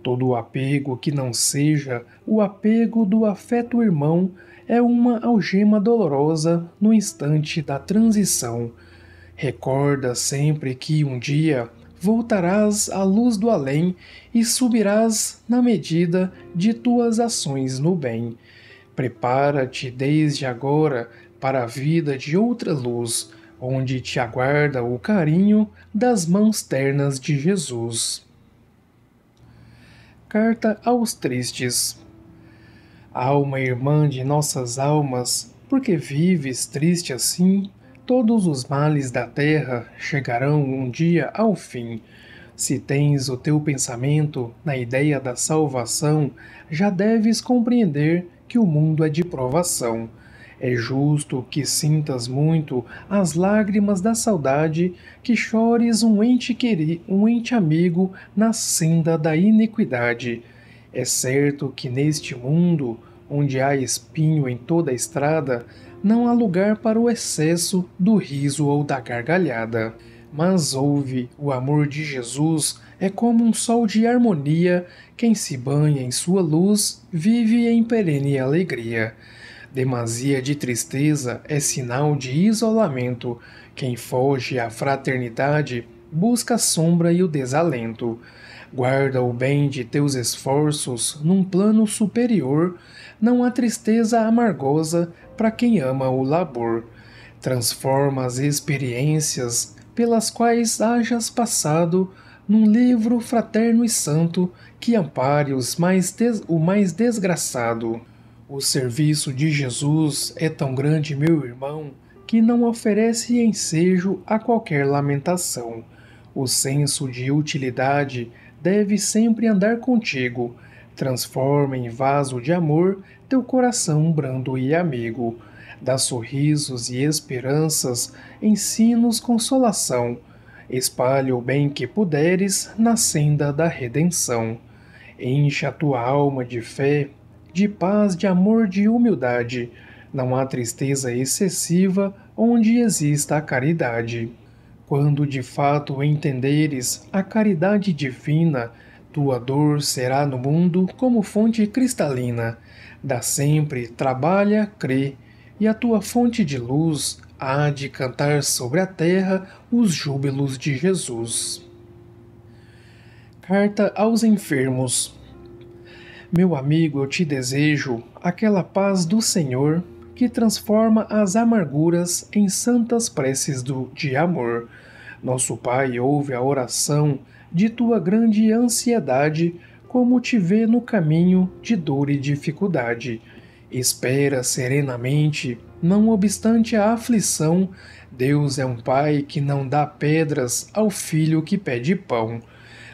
Todo apego que não seja o apego do afeto irmão é uma algema dolorosa no instante da transição. Recorda sempre que um dia voltarás à luz do além e subirás na medida de tuas ações no bem. Prepara-te desde agora para a vida de outra luz, onde te aguarda o carinho das mãos ternas de Jesus. Carta aos Tristes. Alma irmã de nossas almas, porque vives triste assim, todos os males da terra chegarão um dia ao fim. Se tens o teu pensamento na ideia da salvação, já deves compreender que o mundo é de provação é justo que sintas muito as lágrimas da saudade, que chores um ente querido, um ente amigo na senda da iniquidade. É certo que neste mundo, onde há espinho em toda a estrada, não há lugar para o excesso do riso ou da gargalhada. Mas ouve, o amor de Jesus é como um sol de harmonia, quem se banha em sua luz vive em perene alegria. Demasia de tristeza é sinal de isolamento. Quem foge à fraternidade busca a sombra e o desalento. Guarda o bem de teus esforços num plano superior. Não há tristeza amargosa para quem ama o labor. Transforma as experiências pelas quais hajas passado num livro fraterno e santo que ampare os mais o mais desgraçado. O serviço de Jesus é tão grande, meu irmão, que não oferece ensejo a qualquer lamentação. O senso de utilidade deve sempre andar contigo. Transforma em vaso de amor teu coração brando e amigo. Dá sorrisos e esperanças, ensina-nos consolação. Espalha o bem que puderes na senda da redenção. Encha a tua alma de fé de paz, de amor, de humildade. Não há tristeza excessiva onde exista a caridade. Quando de fato entenderes a caridade divina, tua dor será no mundo como fonte cristalina. Dá sempre, trabalha, crê, e a tua fonte de luz há de cantar sobre a terra os júbilos de Jesus. Carta aos Enfermos meu amigo, eu te desejo aquela paz do Senhor que transforma as amarguras em santas preces do, de amor. Nosso Pai ouve a oração de tua grande ansiedade, como te vê no caminho de dor e dificuldade. Espera serenamente, não obstante a aflição, Deus é um Pai que não dá pedras ao filho que pede pão.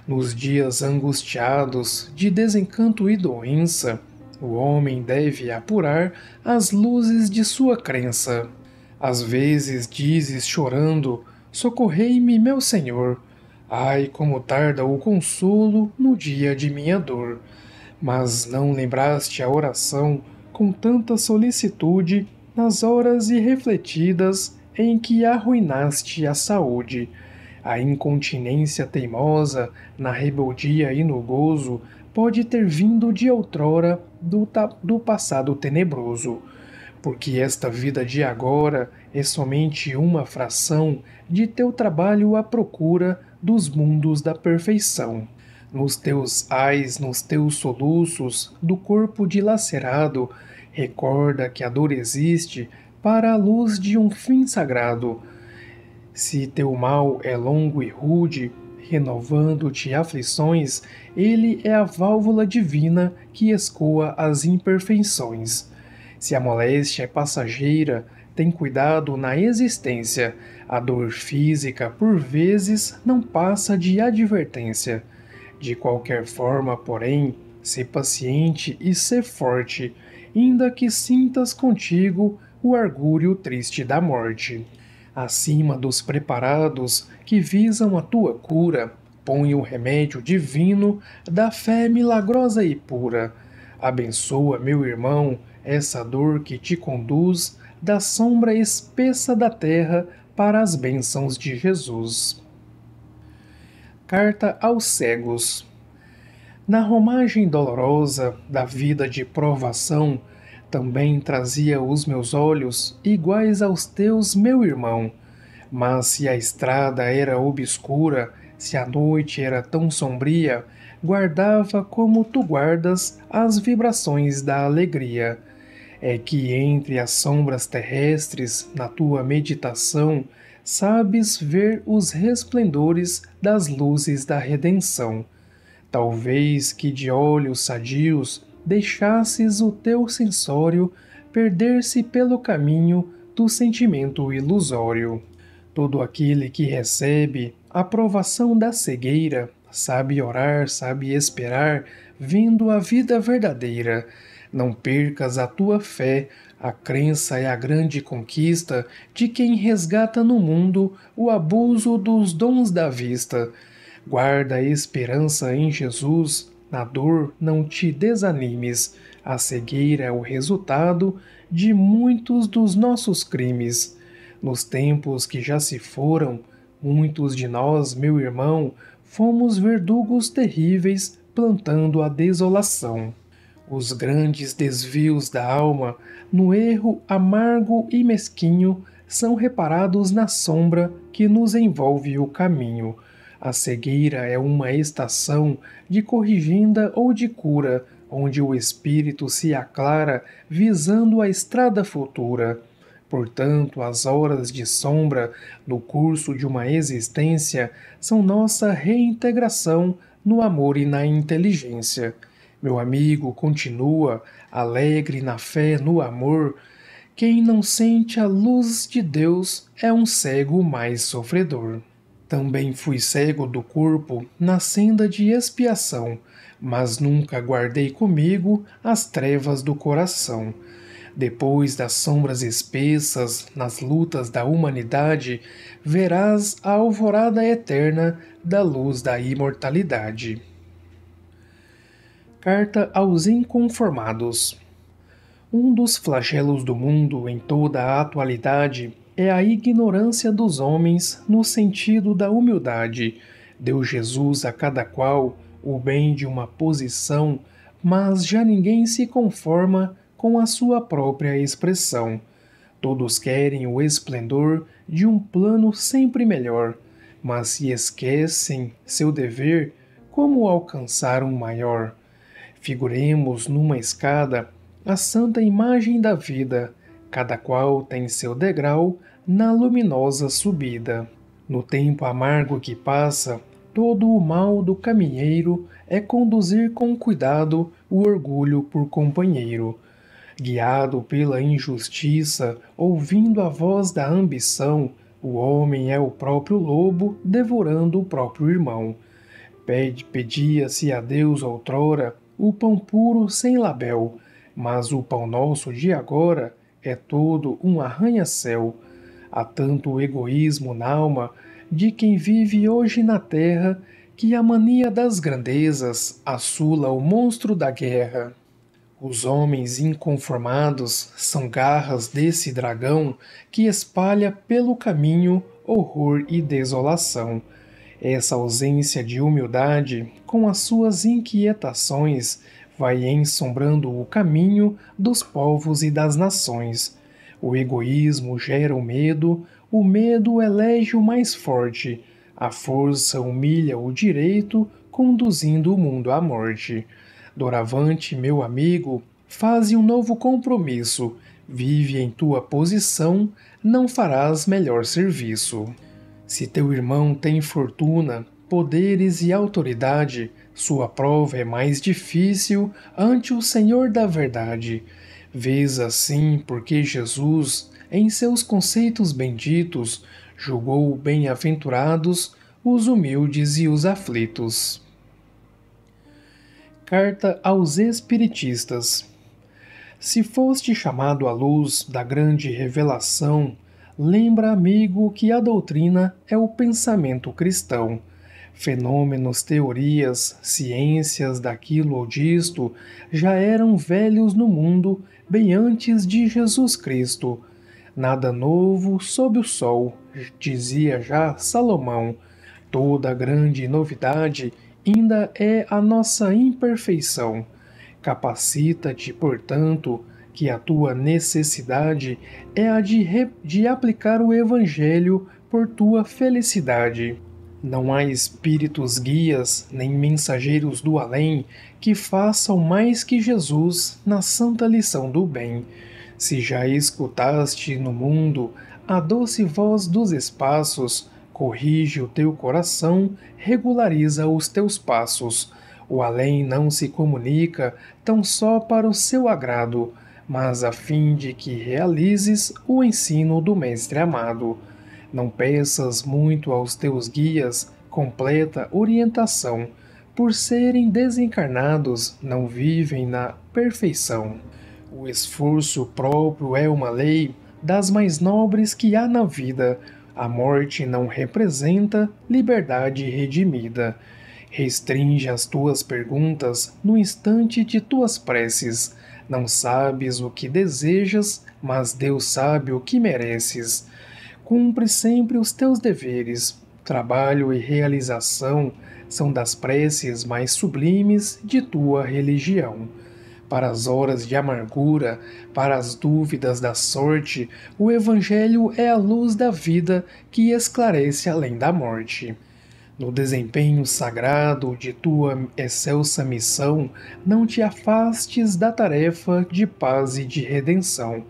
Nos dias angustiados de desencanto e doença, o homem deve apurar as luzes de sua crença. Às vezes dizes chorando: Socorrei-me, meu Senhor. Ai, como tarda o consolo no dia de minha dor. Mas não lembraste a oração com tanta solicitude nas horas irrefletidas em que arruinaste a saúde. A incontinência teimosa, na rebeldia e no gozo, pode ter vindo de outrora do, do passado tenebroso, porque esta vida de agora é somente uma fração de teu trabalho à procura dos mundos da perfeição. Nos teus ais, nos teus soluços, do corpo dilacerado, recorda que a dor existe para a luz de um fim sagrado se teu mal é longo e rude, renovando-te aflições, ele é a válvula divina que escoa as imperfeições. Se a moléstia é passageira, tem cuidado na existência. A dor física, por vezes, não passa de advertência. De qualquer forma, porém, se paciente e se forte, ainda que sintas contigo o argúrio triste da morte acima dos preparados que visam a tua cura. Põe o remédio divino da fé milagrosa e pura. Abençoa, meu irmão, essa dor que te conduz da sombra espessa da terra para as bênçãos de Jesus. Carta aos Cegos Na romagem dolorosa da vida de provação, também trazia os meus olhos iguais aos teus, meu irmão. Mas se a estrada era obscura, se a noite era tão sombria, guardava como tu guardas as vibrações da alegria. É que entre as sombras terrestres, na tua meditação, sabes ver os resplendores das luzes da redenção. Talvez que de olhos sadios deixasses o teu sensório perder-se pelo caminho do sentimento ilusório. Todo aquele que recebe a provação da cegueira sabe orar, sabe esperar, vindo a vida verdadeira. Não percas a tua fé, a crença é a grande conquista de quem resgata no mundo o abuso dos dons da vista. Guarda a esperança em Jesus, na dor, não te desanimes. A cegueira é o resultado de muitos dos nossos crimes. Nos tempos que já se foram, muitos de nós, meu irmão, fomos verdugos terríveis plantando a desolação. Os grandes desvios da alma, no erro amargo e mesquinho, são reparados na sombra que nos envolve o caminho. A cegueira é uma estação de corrigenda ou de cura, onde o espírito se aclara visando a estrada futura. Portanto, as horas de sombra no curso de uma existência são nossa reintegração no amor e na inteligência. Meu amigo, continua alegre na fé, no amor. Quem não sente a luz de Deus é um cego mais sofredor. Também fui cego do corpo na senda de expiação, mas nunca guardei comigo as trevas do coração. Depois das sombras espessas, nas lutas da humanidade, verás a alvorada eterna da luz da imortalidade. Carta aos Inconformados Um dos flagelos do mundo em toda a atualidade é a ignorância dos homens no sentido da humildade. Deu Jesus a cada qual o bem de uma posição, mas já ninguém se conforma com a sua própria expressão. Todos querem o esplendor de um plano sempre melhor, mas se esquecem seu dever, como alcançar um maior? Figuremos numa escada a santa imagem da vida, Cada qual tem seu degrau na luminosa subida. No tempo amargo que passa, todo o mal do caminheiro é conduzir com cuidado o orgulho por companheiro. Guiado pela injustiça, ouvindo a voz da ambição, o homem é o próprio lobo devorando o próprio irmão. Pede, pedia-se a Deus outrora o pão puro sem label, mas o pão nosso de agora é todo um arranha-céu. Há tanto egoísmo na alma de quem vive hoje na terra que a mania das grandezas assula o monstro da guerra. Os homens inconformados são garras desse dragão que espalha pelo caminho horror e desolação. Essa ausência de humildade, com as suas inquietações, vai ensombrando o caminho dos povos e das nações. O egoísmo gera o medo, o medo elege o mais forte, a força humilha o direito, conduzindo o mundo à morte. Doravante, meu amigo, faze um novo compromisso, vive em tua posição, não farás melhor serviço. Se teu irmão tem fortuna, poderes e autoridade, sua prova é mais difícil ante o Senhor da verdade. Vês assim porque Jesus, em seus conceitos benditos, julgou bem-aventurados os humildes e os aflitos. Carta aos Espiritistas Se foste chamado à luz da grande revelação, lembra, amigo, que a doutrina é o pensamento cristão Fenômenos, teorias, ciências daquilo ou disto já eram velhos no mundo bem antes de Jesus Cristo. Nada novo sob o sol, dizia já Salomão. Toda grande novidade ainda é a nossa imperfeição. Capacita-te, portanto, que a tua necessidade é a de, de aplicar o Evangelho por tua felicidade. Não há espíritos guias nem mensageiros do além que façam mais que Jesus na santa lição do bem. Se já escutaste no mundo a doce voz dos espaços, corrige o teu coração, regulariza os teus passos. O além não se comunica tão só para o seu agrado, mas a fim de que realizes o ensino do Mestre amado. Não peças muito aos teus guias completa orientação, por serem desencarnados, não vivem na perfeição. O esforço próprio é uma lei das mais nobres que há na vida. A morte não representa liberdade redimida. Restringe as tuas perguntas no instante de tuas preces. Não sabes o que desejas, mas Deus sabe o que mereces. Cumpre sempre os teus deveres. Trabalho e realização são das preces mais sublimes de tua religião. Para as horas de amargura, para as dúvidas da sorte, o Evangelho é a luz da vida que esclarece além da morte. No desempenho sagrado de tua excelsa missão, não te afastes da tarefa de paz e de redenção.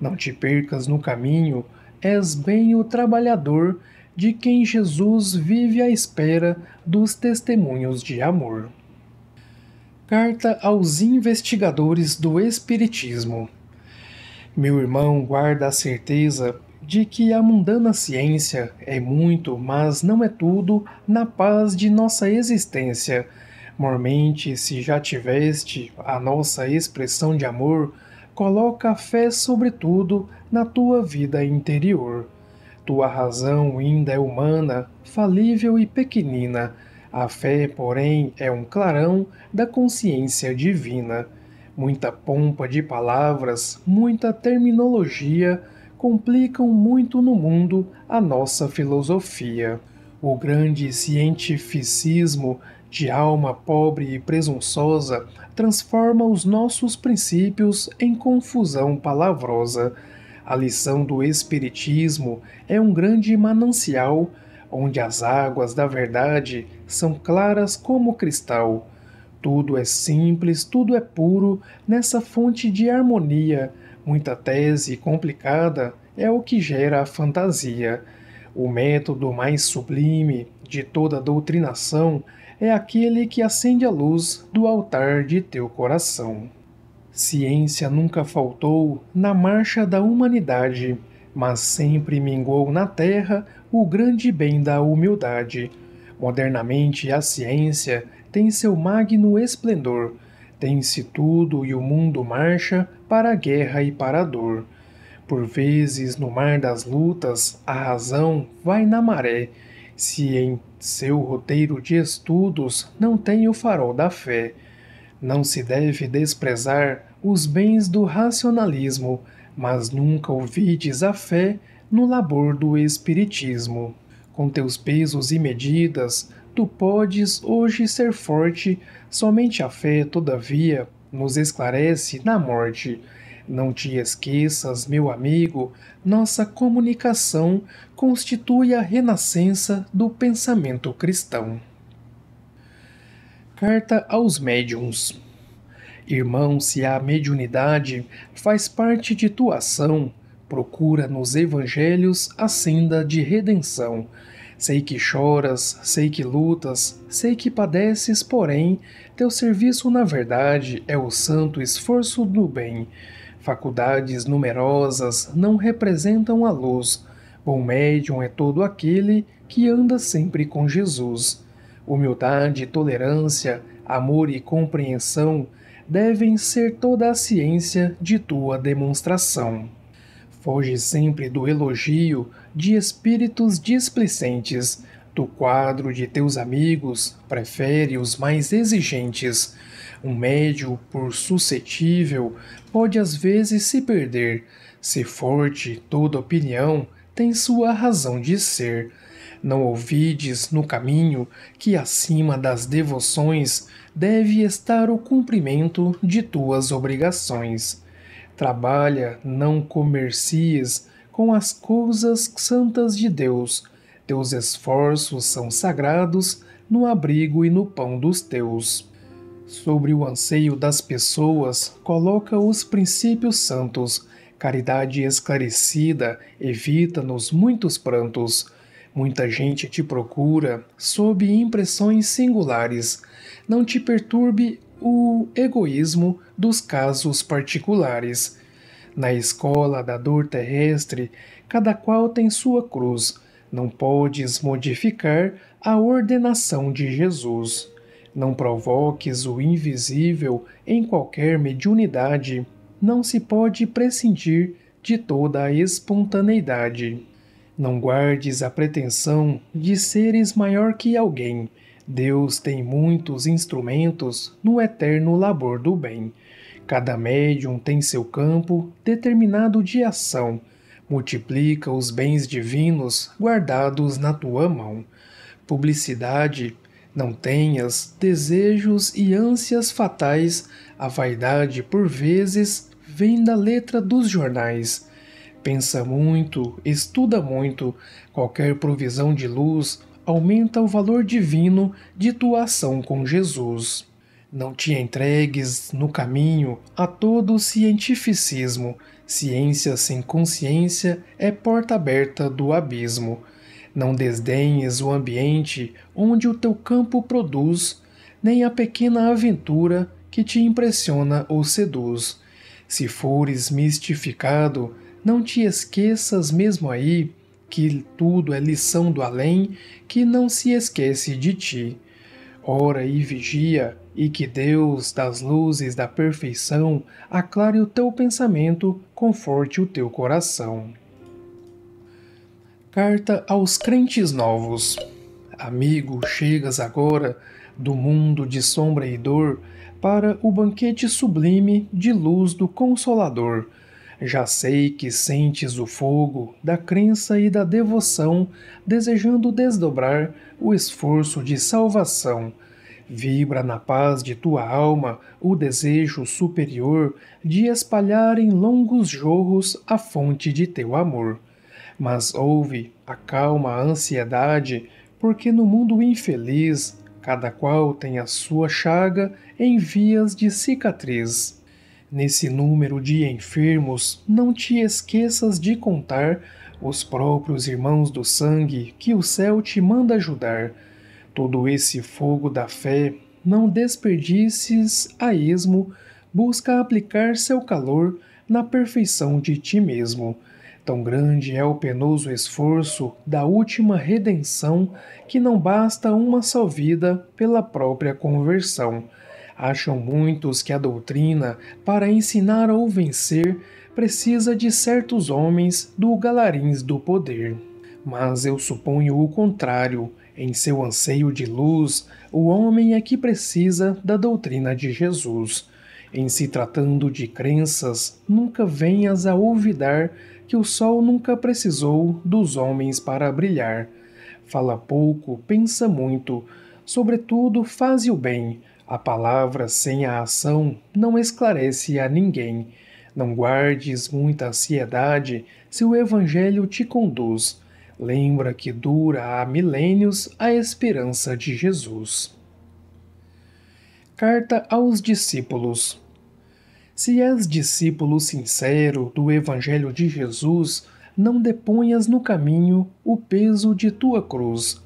Não te percas no caminho, és bem o trabalhador de quem Jesus vive à espera dos testemunhos de amor. Carta aos investigadores do Espiritismo. Meu irmão guarda a certeza de que a mundana ciência é muito, mas não é tudo, na paz de nossa existência. Mormente, se já tiveste a nossa expressão de amor, Coloca a fé, sobretudo, na tua vida interior. Tua razão ainda é humana, falível e pequenina. A fé, porém, é um clarão da consciência divina. Muita pompa de palavras, muita terminologia complicam muito no mundo a nossa filosofia. O grande cientificismo de alma pobre e presunçosa, transforma os nossos princípios em confusão palavrosa. A lição do Espiritismo é um grande manancial onde as águas da verdade são claras como cristal. Tudo é simples, tudo é puro nessa fonte de harmonia. Muita tese complicada é o que gera a fantasia. O método mais sublime de toda doutrinação é aquele que acende a luz do altar de teu coração. Ciência nunca faltou na marcha da humanidade, mas sempre mingou na terra o grande bem da humildade. Modernamente a ciência tem seu magno esplendor, tem-se tudo e o mundo marcha para a guerra e para a dor. Por vezes, no mar das lutas, a razão vai na maré, se em seu roteiro de estudos não tem o farol da fé. Não se deve desprezar os bens do racionalismo, mas nunca ouvides a fé no labor do espiritismo. Com teus pesos e medidas, tu podes hoje ser forte, somente a fé, todavia, nos esclarece na morte. Não te esqueças, meu amigo, nossa comunicação constitui a renascença do pensamento cristão. Carta aos Médiuns Irmão, se a mediunidade faz parte de tua ação, procura nos evangelhos a senda de redenção. Sei que choras, sei que lutas, sei que padeces, porém, teu serviço na verdade é o santo esforço do bem. Faculdades numerosas não representam a luz. Bom médium é todo aquele que anda sempre com Jesus. Humildade, tolerância, amor e compreensão devem ser toda a ciência de tua demonstração. Foge sempre do elogio de espíritos displicentes do quadro de teus amigos, prefere os mais exigentes. Um médio, por suscetível, pode às vezes se perder. Se forte, toda opinião tem sua razão de ser. Não ouvides no caminho que acima das devoções deve estar o cumprimento de tuas obrigações. Trabalha, não comercies com as coisas santas de Deus teus esforços são sagrados no abrigo e no pão dos teus. Sobre o anseio das pessoas, coloca os princípios santos. Caridade esclarecida evita-nos muitos prantos. Muita gente te procura sob impressões singulares. Não te perturbe o egoísmo dos casos particulares. Na escola da dor terrestre, cada qual tem sua cruz, não podes modificar a ordenação de Jesus. Não provoques o invisível em qualquer mediunidade. Não se pode prescindir de toda a espontaneidade. Não guardes a pretensão de seres maior que alguém. Deus tem muitos instrumentos no eterno labor do bem. Cada médium tem seu campo determinado de ação multiplica os bens divinos guardados na tua mão. Publicidade, não tenhas desejos e ânsias fatais, a vaidade por vezes vem da letra dos jornais. Pensa muito, estuda muito, qualquer provisão de luz aumenta o valor divino de tua ação com Jesus. Não te entregues no caminho a todo cientificismo, Ciência sem consciência é porta aberta do abismo. Não desdenhes o ambiente onde o teu campo produz, nem a pequena aventura que te impressiona ou seduz. Se fores mistificado, não te esqueças mesmo aí que tudo é lição do além que não se esquece de ti. Ora e vigia, e que Deus, das luzes da perfeição, aclare o teu pensamento, conforte o teu coração. Carta aos crentes novos. Amigo, chegas agora do mundo de sombra e dor para o banquete sublime de luz do Consolador já sei que sentes o fogo da crença e da devoção, desejando desdobrar o esforço de salvação. Vibra na paz de tua alma o desejo superior de espalhar em longos jorros a fonte de teu amor. Mas ouve, acalma a ansiedade, porque no mundo infeliz, cada qual tem a sua chaga em vias de cicatriz. Nesse número de enfermos, não te esqueças de contar os próprios irmãos do sangue que o céu te manda ajudar. Todo esse fogo da fé não desperdices a esmo, busca aplicar seu calor na perfeição de ti mesmo. Tão grande é o penoso esforço da última redenção que não basta uma só vida pela própria conversão. Acham muitos que a doutrina, para ensinar ou vencer, precisa de certos homens do galarins do poder. Mas eu suponho o contrário. Em seu anseio de luz, o homem é que precisa da doutrina de Jesus. Em se tratando de crenças, nunca venhas a olvidar que o sol nunca precisou dos homens para brilhar. Fala pouco, pensa muito, sobretudo, faze o bem a palavra sem a ação não esclarece a ninguém. Não guardes muita ansiedade se o Evangelho te conduz. Lembra que dura há milênios a esperança de Jesus. Carta aos discípulos. Se és discípulo sincero do Evangelho de Jesus, não deponhas no caminho o peso de tua cruz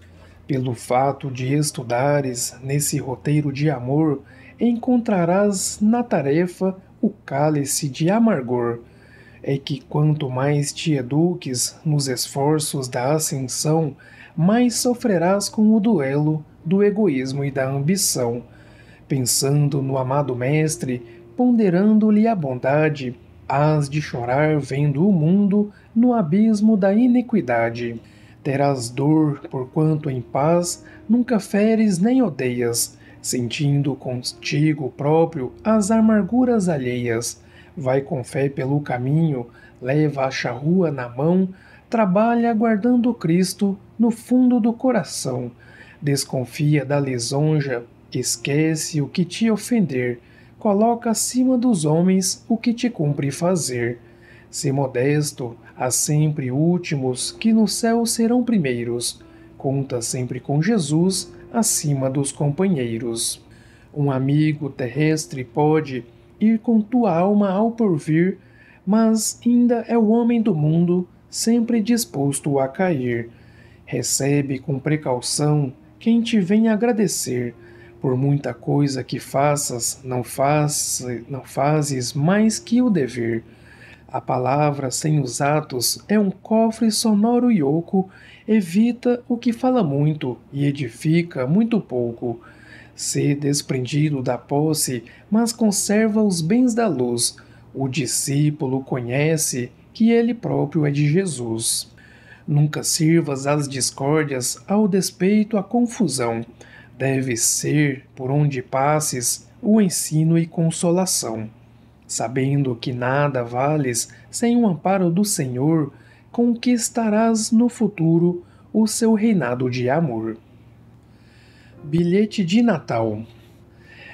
pelo fato de estudares nesse roteiro de amor, encontrarás na tarefa o cálice de amargor. É que quanto mais te eduques nos esforços da ascensão, mais sofrerás com o duelo do egoísmo e da ambição. Pensando no amado Mestre, ponderando-lhe a bondade, hás de chorar vendo o mundo no abismo da iniquidade. Terás dor, porquanto em paz nunca feres nem odeias, sentindo contigo próprio as amarguras alheias. Vai com fé pelo caminho, leva a charrua na mão, trabalha guardando Cristo no fundo do coração. Desconfia da lisonja, esquece o que te ofender, coloca acima dos homens o que te cumpre fazer. Se modesto, Há sempre últimos que no céu serão primeiros. Conta sempre com Jesus acima dos companheiros. Um amigo terrestre pode ir com tua alma ao porvir, mas ainda é o homem do mundo, sempre disposto a cair. Recebe com precaução quem te vem agradecer. Por muita coisa que faças, não, faz, não fazes mais que o dever. A palavra sem os atos é um cofre sonoro e oco, evita o que fala muito e edifica muito pouco. Ser desprendido da posse, mas conserva os bens da luz. O discípulo conhece que ele próprio é de Jesus. Nunca sirvas às discórdias, ao despeito, à confusão. Deve ser, por onde passes, o ensino e consolação sabendo que nada vales sem o amparo do Senhor, conquistarás no futuro o seu reinado de amor. Bilhete de Natal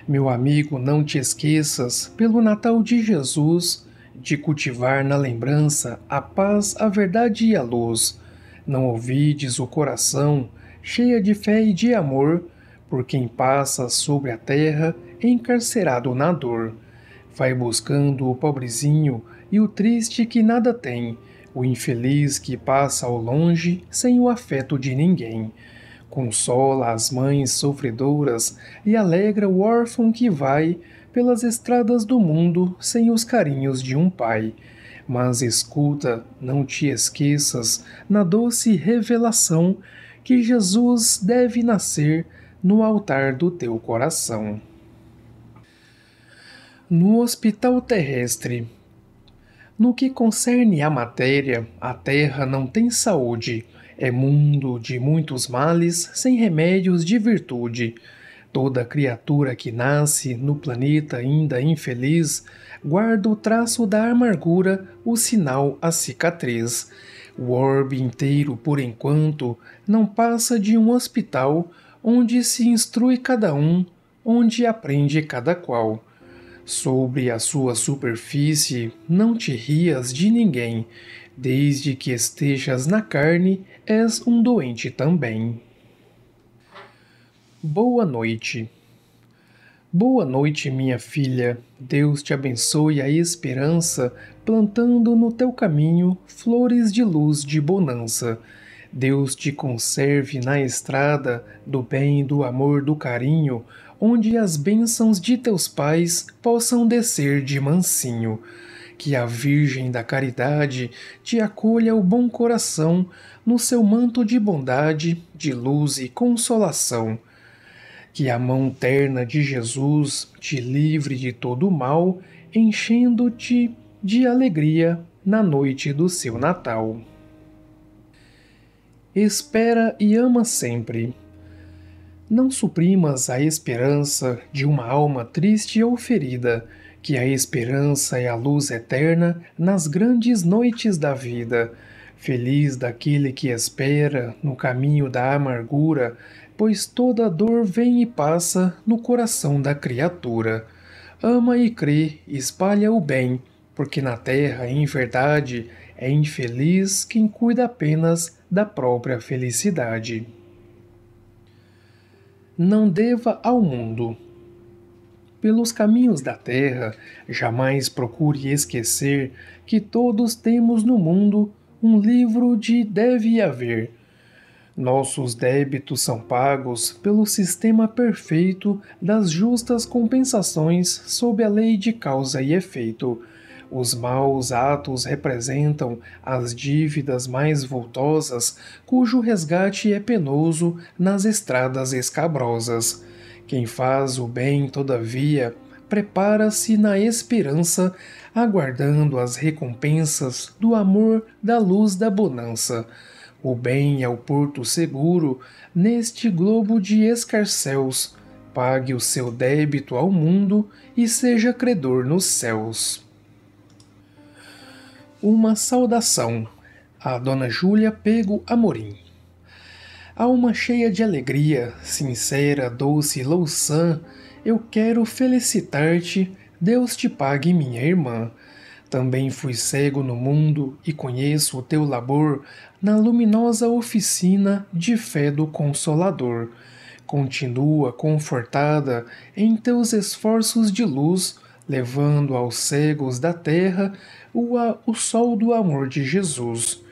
Meu amigo, não te esqueças, pelo Natal de Jesus, de cultivar na lembrança a paz, a verdade e a luz. Não ouvides o coração, cheia de fé e de amor, por quem passa sobre a terra, encarcerado na dor. Vai buscando o pobrezinho e o triste que nada tem, o infeliz que passa ao longe sem o afeto de ninguém. Consola as mães sofredoras e alegra o órfão que vai pelas estradas do mundo sem os carinhos de um pai. Mas escuta, não te esqueças, na doce revelação que Jesus deve nascer no altar do teu coração no hospital terrestre. No que concerne à matéria, a Terra não tem saúde. É mundo de muitos males, sem remédios de virtude. Toda criatura que nasce no planeta ainda infeliz guarda o traço da amargura, o sinal, a cicatriz. O orbe inteiro, por enquanto, não passa de um hospital onde se instrui cada um, onde aprende cada qual sobre a sua superfície, não te rias de ninguém. Desde que estejas na carne, és um doente também. Boa noite. Boa noite, minha filha. Deus te abençoe a esperança, plantando no teu caminho flores de luz de bonança. Deus te conserve na estrada do bem, do amor, do carinho, onde as bênçãos de teus pais possam descer de mansinho. Que a Virgem da Caridade te acolha o bom coração no seu manto de bondade, de luz e consolação. Que a mão terna de Jesus te livre de todo o mal, enchendo-te de alegria na noite do seu Natal. Espera e ama sempre. Não suprimas a esperança de uma alma triste ou ferida, que a esperança é a luz eterna nas grandes noites da vida. Feliz daquele que espera no caminho da amargura, pois toda dor vem e passa no coração da criatura. Ama e crê, espalha o bem, porque na terra, em verdade, é infeliz quem cuida apenas da própria felicidade não deva ao mundo. Pelos caminhos da terra, jamais procure esquecer que todos temos no mundo um livro de deve haver. Nossos débitos são pagos pelo sistema perfeito das justas compensações sob a lei de causa e efeito os maus atos representam as dívidas mais voltosas, cujo resgate é penoso nas estradas escabrosas. Quem faz o bem, todavia, prepara-se na esperança, aguardando as recompensas do amor da luz da bonança. O bem é o porto seguro neste globo de escarcéus. Pague o seu débito ao mundo e seja credor nos céus uma saudação a Dona Júlia Pego Amorim. Alma cheia de alegria, sincera, doce, louçã, eu quero felicitar-te, Deus te pague, minha irmã. Também fui cego no mundo e conheço o teu labor na luminosa oficina de fé do Consolador. Continua confortada em teus esforços de luz, levando aos cegos da terra o, o sol do amor de Jesus.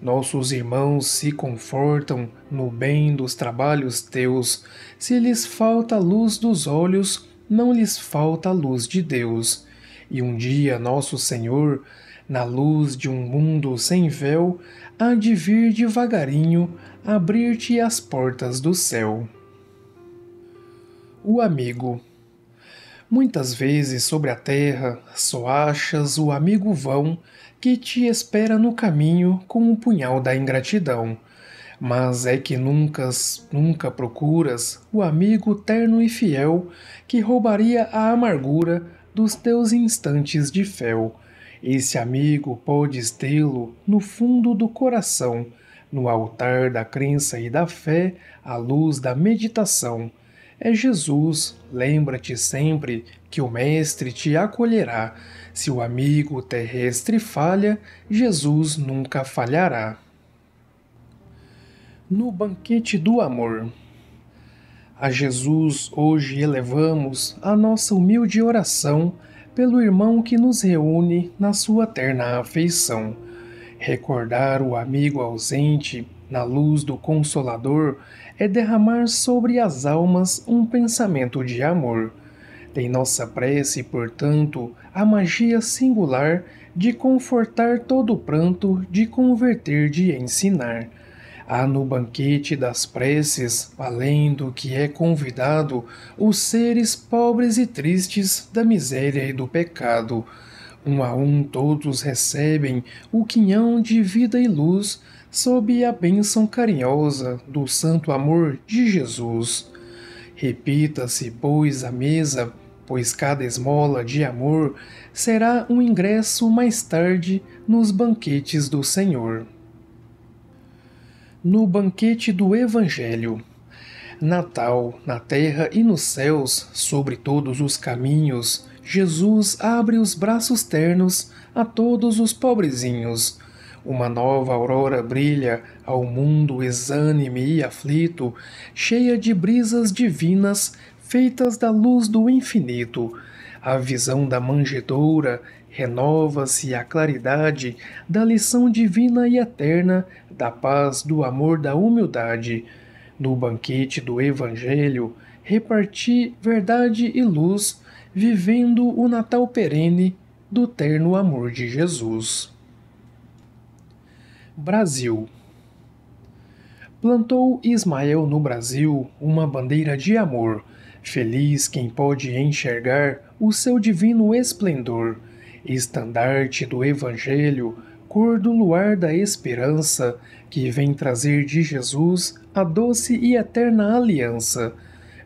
Nossos irmãos se confortam no bem dos trabalhos teus. Se lhes falta a luz dos olhos, não lhes falta a luz de Deus. E um dia nosso Senhor, na luz de um mundo sem véu, há de vir devagarinho abrir-te as portas do céu. O amigo Muitas vezes sobre a terra só achas o amigo vão que te espera no caminho com o um punhal da ingratidão. Mas é que nunca, nunca procuras o amigo terno e fiel que roubaria a amargura dos teus instantes de fel. Esse amigo podes tê-lo no fundo do coração, no altar da crença e da fé, à luz da meditação é Jesus. Lembra-te sempre que o Mestre te acolherá. Se o amigo terrestre falha, Jesus nunca falhará. No banquete do amor. A Jesus hoje elevamos a nossa humilde oração pelo irmão que nos reúne na sua terna afeição. Recordar o amigo ausente na luz do Consolador é derramar sobre as almas um pensamento de amor. Tem nossa prece, portanto, a magia singular de confortar todo pranto, de converter, de ensinar. Há no banquete das preces, além do que é convidado, os seres pobres e tristes da miséria e do pecado. Um a um todos recebem o quinhão de vida e luz sob a bênção carinhosa do santo amor de Jesus. Repita-se, pois, a mesa, pois cada esmola de amor será um ingresso mais tarde nos banquetes do Senhor. No banquete do Evangelho. Natal, na terra e nos céus, sobre todos os caminhos, Jesus abre os braços ternos a todos os pobrezinhos uma nova aurora brilha ao mundo exânime e aflito, cheia de brisas divinas feitas da luz do infinito. A visão da manjedoura renova-se a claridade da lição divina e eterna, da paz, do amor, da humildade. No banquete do Evangelho, reparti verdade e luz, vivendo o Natal perene do terno amor de Jesus. Brasil. Plantou Ismael no Brasil uma bandeira de amor, feliz quem pode enxergar o seu divino esplendor, estandarte do Evangelho, cor do luar da esperança, que vem trazer de Jesus a doce e eterna aliança.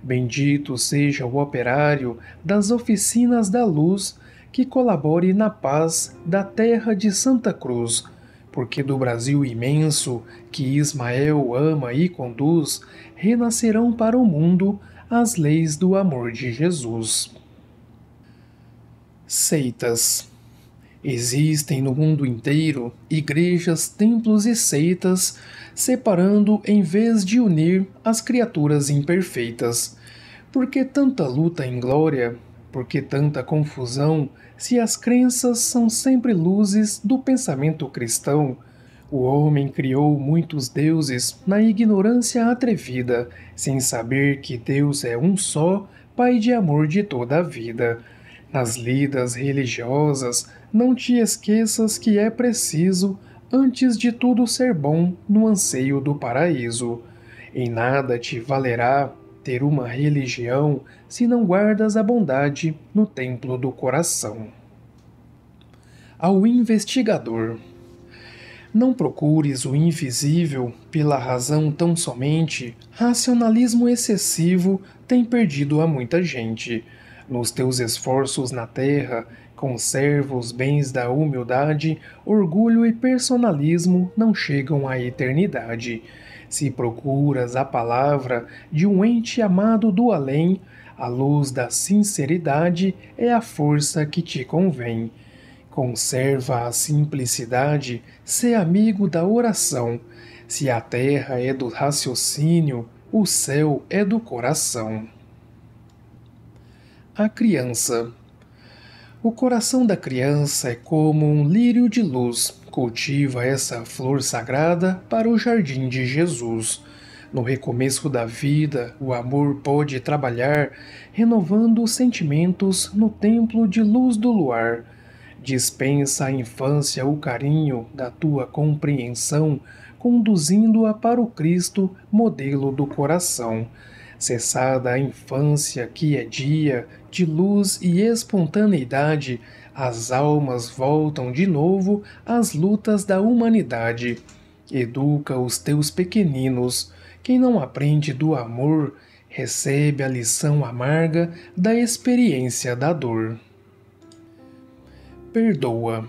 Bendito seja o operário das oficinas da luz, que colabore na paz da terra de Santa Cruz porque do Brasil imenso que Ismael ama e conduz, renascerão para o mundo as leis do amor de Jesus. Seitas Existem no mundo inteiro igrejas, templos e seitas, separando em vez de unir as criaturas imperfeitas. porque tanta luta em glória por que tanta confusão se as crenças são sempre luzes do pensamento cristão? O homem criou muitos deuses na ignorância atrevida, sem saber que Deus é um só, Pai de amor de toda a vida. Nas lidas religiosas, não te esqueças que é preciso, antes de tudo, ser bom no anseio do paraíso. Em nada te valerá ter uma religião se não guardas a bondade no templo do coração? Ao investigador. Não procures o invisível pela razão tão somente, racionalismo excessivo tem perdido a muita gente. Nos teus esforços na terra, conserva os bens da humildade, orgulho e personalismo não chegam à eternidade. Se procuras a palavra de um ente amado do além, a luz da sinceridade é a força que te convém. Conserva a simplicidade, sê amigo da oração. Se a terra é do raciocínio, o céu é do coração. A criança. O coração da criança é como um lírio de luz cultiva essa flor sagrada para o jardim de Jesus. No recomeço da vida, o amor pode trabalhar, renovando os sentimentos no templo de luz do luar. Dispensa à infância o carinho da tua compreensão, conduzindo-a para o Cristo, modelo do coração. Cessada a infância que é dia, de luz e espontaneidade, as almas voltam de novo às lutas da humanidade. Educa os teus pequeninos. Quem não aprende do amor recebe a lição amarga da experiência da dor. Perdoa.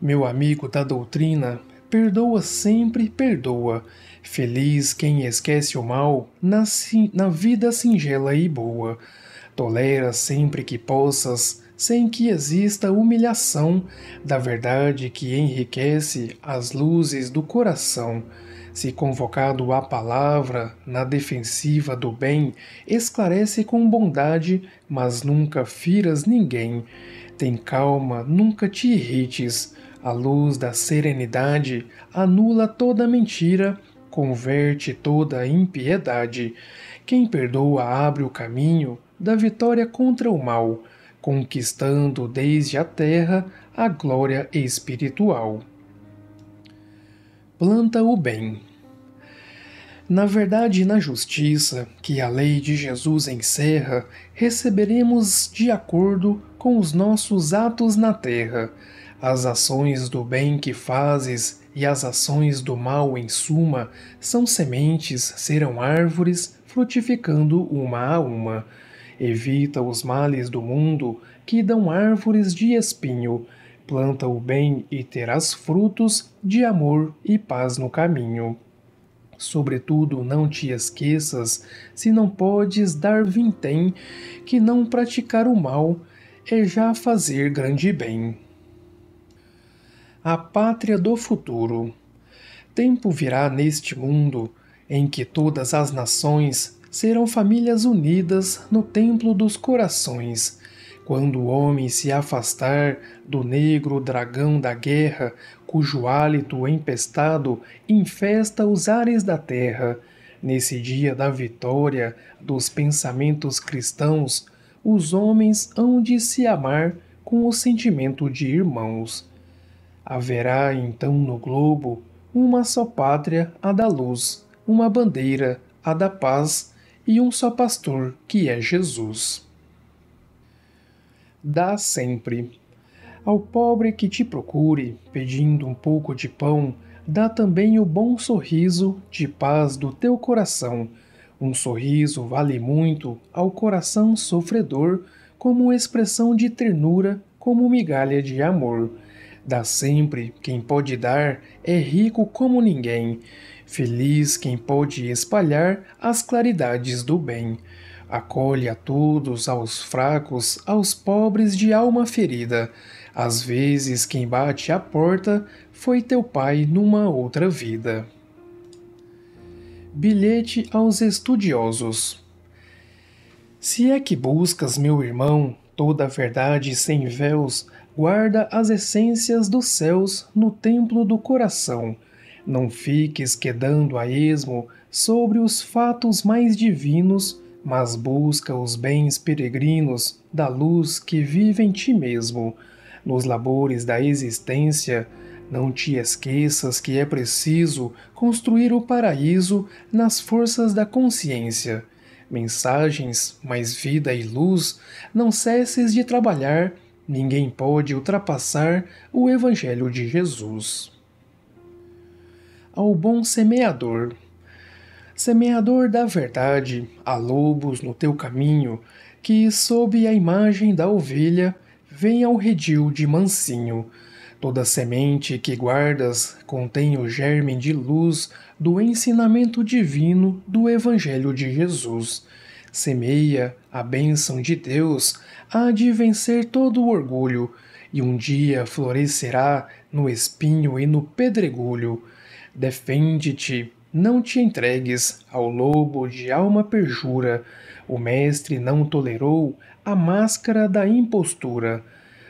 Meu amigo da doutrina, perdoa sempre, perdoa. Feliz quem esquece o mal na, na vida singela e boa. Tolera sempre que possas sem que exista humilhação da verdade que enriquece as luzes do coração. Se convocado à palavra na defensiva do bem, esclarece com bondade, mas nunca firas ninguém. Tem calma, nunca te irrites. A luz da serenidade anula toda mentira, converte toda impiedade. Quem perdoa abre o caminho da vitória contra o mal conquistando desde a terra a glória espiritual. Planta o bem. Na verdade, na justiça que a lei de Jesus encerra, receberemos de acordo com os nossos atos na terra. As ações do bem que fazes e as ações do mal, em suma, são sementes, serão árvores, frutificando uma a uma evita os males do mundo que dão árvores de espinho, planta o bem e terás frutos de amor e paz no caminho. Sobretudo, não te esqueças, se não podes dar vintém, que não praticar o mal é já fazer grande bem. A pátria do futuro. Tempo virá neste mundo em que todas as nações serão famílias unidas no templo dos corações. Quando o homem se afastar do negro dragão da guerra, cujo hálito empestado infesta os ares da terra, nesse dia da vitória dos pensamentos cristãos, os homens hão de se amar com o sentimento de irmãos. Haverá então no globo uma só pátria, a da luz, uma bandeira, a da paz, e um só pastor, que é Jesus. Dá sempre. Ao pobre que te procure, pedindo um pouco de pão, dá também o bom sorriso de paz do teu coração. Um sorriso vale muito ao coração sofredor, como expressão de ternura, como migalha de amor. Dá sempre, quem pode dar, é rico como ninguém. Feliz quem pôde espalhar as claridades do bem. Acolhe a todos, aos fracos, aos pobres de alma ferida. Às vezes quem bate à porta foi teu pai numa outra vida. Bilhete aos estudiosos. Se é que buscas, meu irmão, toda a verdade sem véus, guarda as essências dos céus no templo do coração não fiques quedando a esmo sobre os fatos mais divinos, mas busca os bens peregrinos da luz que vive em ti mesmo. Nos labores da existência, não te esqueças que é preciso construir o paraíso nas forças da consciência. Mensagens, mais vida e luz, não cesses de trabalhar, ninguém pode ultrapassar o Evangelho de Jesus ao bom semeador. Semeador da verdade, há lobos no teu caminho, que, sob a imagem da ovelha, vem ao redil de mansinho. Toda semente que guardas contém o germe de luz do ensinamento divino do Evangelho de Jesus. Semeia a bênção de Deus, há de vencer todo o orgulho, e um dia florescerá no espinho e no pedregulho. Defende-te, não te entregues ao lobo de alma perjura. O mestre não tolerou a máscara da impostura.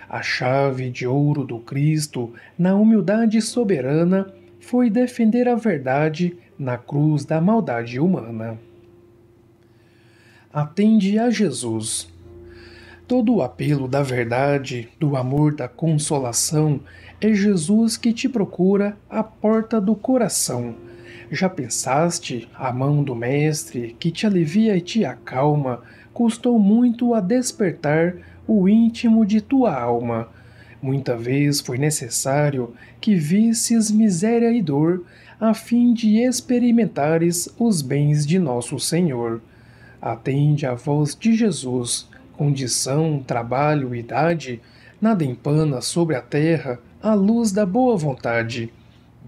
A chave de ouro do Cristo, na humildade soberana, foi defender a verdade na cruz da maldade humana. Atende a Jesus. Todo o apelo da verdade, do amor, da consolação é Jesus que te procura à porta do coração. Já pensaste, a mão do Mestre, que te alivia e te acalma, custou muito a despertar o íntimo de tua alma. Muita vez foi necessário que visses miséria e dor, a fim de experimentares os bens de nosso Senhor. Atende à voz de Jesus, condição, trabalho, idade, nada empana sobre a terra, à luz da boa vontade.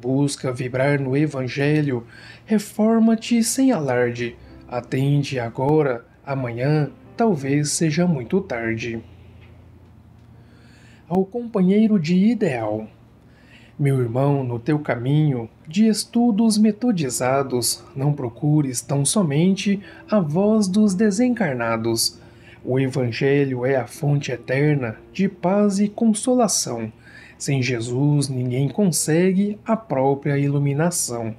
Busca vibrar no Evangelho, reforma-te sem alarde. Atende agora, amanhã, talvez seja muito tarde. Ao companheiro de ideal. Meu irmão, no teu caminho de estudos metodizados, não procures tão somente a voz dos desencarnados. O Evangelho é a fonte eterna de paz e consolação. Sem Jesus, ninguém consegue a própria iluminação.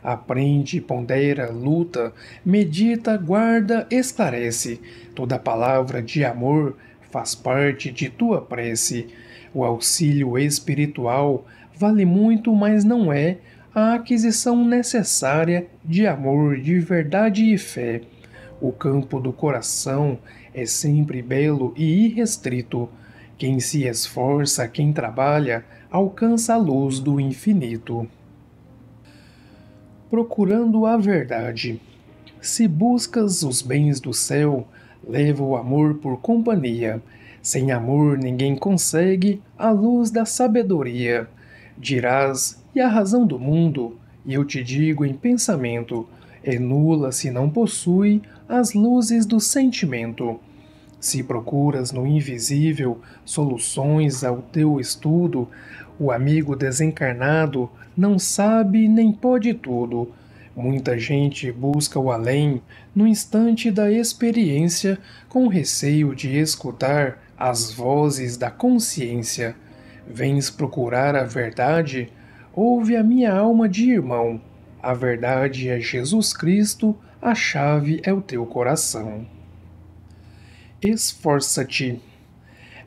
Aprende, pondera, luta, medita, guarda, esclarece. Toda palavra de amor faz parte de tua prece. O auxílio espiritual vale muito, mas não é a aquisição necessária de amor, de verdade e fé. O campo do coração é sempre belo e irrestrito. Quem se esforça, quem trabalha, alcança a luz do infinito. Procurando a verdade. Se buscas os bens do céu, leva o amor por companhia. Sem amor ninguém consegue a luz da sabedoria. Dirás, e a razão do mundo, e eu te digo em pensamento, é nula se não possui as luzes do sentimento. Se procuras no invisível soluções ao teu estudo, o amigo desencarnado não sabe nem pode tudo. Muita gente busca o além no instante da experiência com receio de escutar as vozes da consciência. Vens procurar a verdade? Ouve a minha alma de irmão. A verdade é Jesus Cristo, a chave é o teu coração. Esforça-te.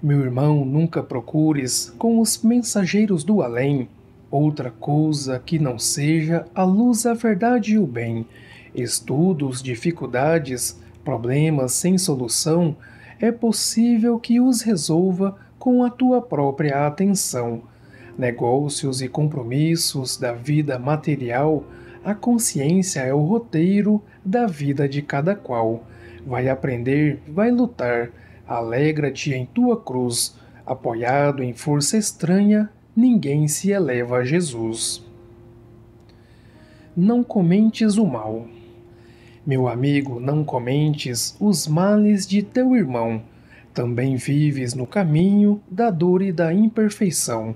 Meu irmão, nunca procures, com os mensageiros do além, outra coisa que não seja a luz, a verdade e o bem. Estudos, dificuldades, problemas sem solução, é possível que os resolva com a tua própria atenção. Negócios e compromissos da vida material, a consciência é o roteiro da vida de cada qual vai aprender, vai lutar. Alegra-te em tua cruz. Apoiado em força estranha, ninguém se eleva a Jesus. Não comentes o mal. Meu amigo, não comentes os males de teu irmão. Também vives no caminho da dor e da imperfeição.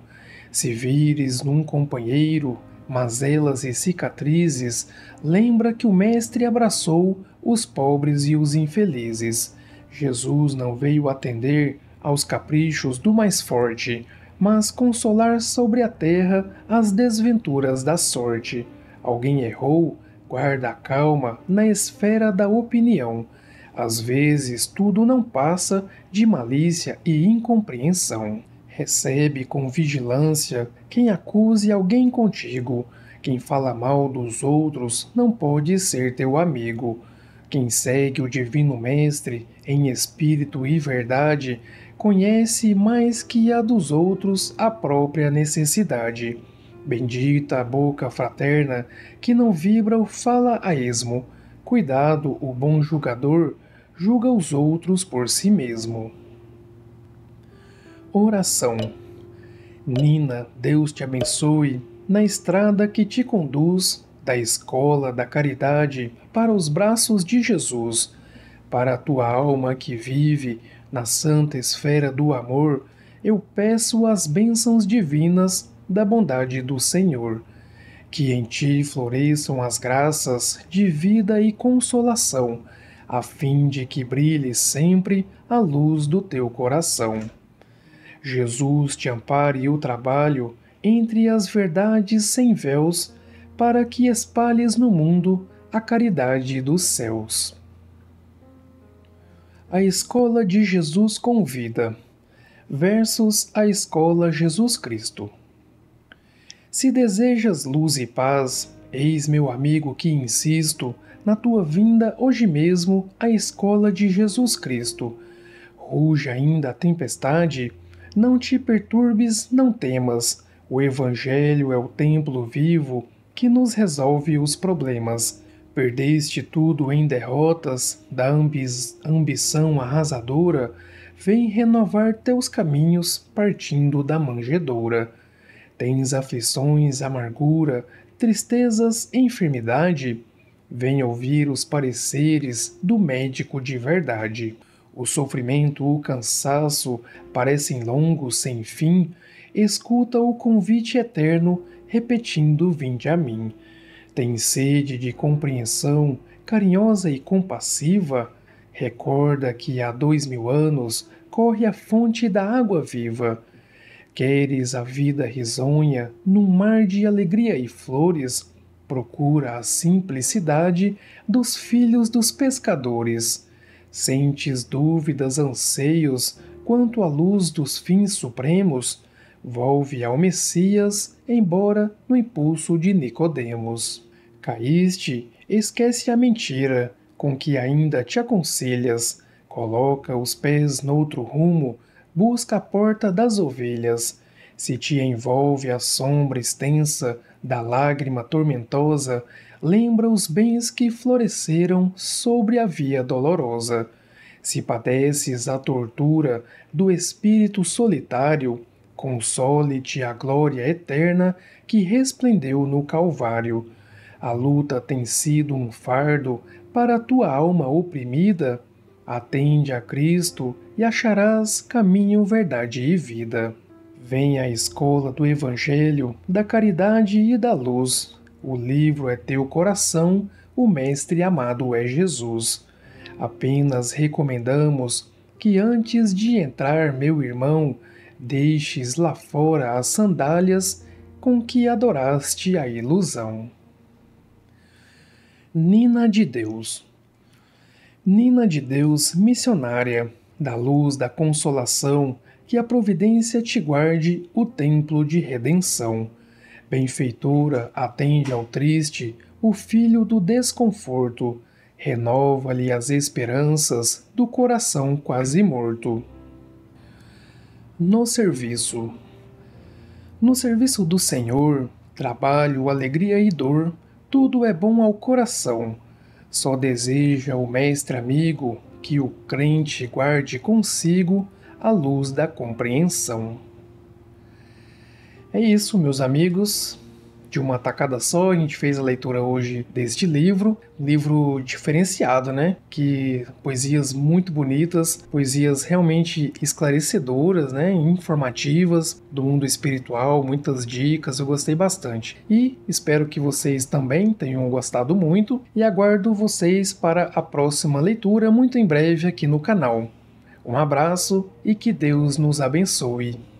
Se vires num companheiro mazelas e cicatrizes, lembra que o Mestre abraçou os pobres e os infelizes. Jesus não veio atender aos caprichos do mais forte, mas consolar sobre a terra as desventuras da sorte. Alguém errou? Guarda a calma na esfera da opinião. Às vezes tudo não passa de malícia e incompreensão. Recebe com vigilância quem acuse alguém contigo. Quem fala mal dos outros não pode ser teu amigo. Quem segue o Divino Mestre em espírito e verdade conhece mais que a dos outros a própria necessidade. Bendita a boca fraterna que não vibra ou fala a esmo. Cuidado, o bom julgador julga os outros por si mesmo oração. Nina, Deus te abençoe na estrada que te conduz da escola da caridade para os braços de Jesus, para a tua alma que vive na santa esfera do amor, eu peço as bênçãos divinas da bondade do Senhor. Que em ti floresçam as graças de vida e consolação, a fim de que brilhe sempre a luz do teu coração. Jesus te ampare o trabalho entre as verdades sem véus, para que espalhes no mundo a caridade dos céus. A Escola de Jesus Convida versus a Escola Jesus Cristo. Se desejas luz e paz, eis meu amigo que insisto na tua vinda hoje mesmo à Escola de Jesus Cristo. Ruge ainda a tempestade, não te perturbes, não temas. O Evangelho é o templo vivo que nos resolve os problemas. Perdeste tudo em derrotas da ambi ambição arrasadora, vem renovar teus caminhos partindo da manjedoura. Tens aflições, amargura, tristezas, enfermidade, vem ouvir os pareceres do médico de verdade o sofrimento, o cansaço parecem longos sem fim, escuta o convite eterno repetindo: Vinde a mim. Tem sede de compreensão carinhosa e compassiva? Recorda que há dois mil anos corre a fonte da água viva. Queres a vida risonha num mar de alegria e flores? Procura a simplicidade dos filhos dos pescadores Sentes dúvidas, anseios quanto à luz dos fins supremos? Volve ao Messias, embora no impulso de Nicodemos. Caíste, esquece a mentira com que ainda te aconselhas, coloca os pés noutro rumo, busca a porta das ovelhas. Se te envolve a sombra extensa da lágrima tormentosa, lembra os bens que floresceram sobre a via dolorosa. Se padeces a tortura do espírito solitário, console-te a glória eterna que resplendeu no Calvário. A luta tem sido um fardo para a tua alma oprimida. Atende a Cristo e acharás caminho, verdade e vida. Vem à escola do Evangelho, da caridade e da luz, o livro é teu coração, o Mestre amado é Jesus. Apenas recomendamos que antes de entrar, meu irmão, deixes lá fora as sandálias com que adoraste a ilusão. Nina de Deus Nina de Deus, missionária, da luz da consolação, que a providência te guarde o templo de redenção. Benfeitura atende ao triste, o filho do desconforto, renova-lhe as esperanças do coração quase morto. No serviço. No serviço do Senhor, trabalho, alegria e dor, tudo é bom ao coração. Só deseja o mestre amigo que o crente guarde consigo a luz da compreensão. É isso, meus amigos. De uma tacada só, a gente fez a leitura hoje deste livro, livro diferenciado, né? Que poesias muito bonitas, poesias realmente esclarecedoras, né? Informativas do mundo espiritual, muitas dicas, eu gostei bastante. E espero que vocês também tenham gostado muito e aguardo vocês para a próxima leitura muito em breve aqui no canal. Um abraço e que Deus nos abençoe.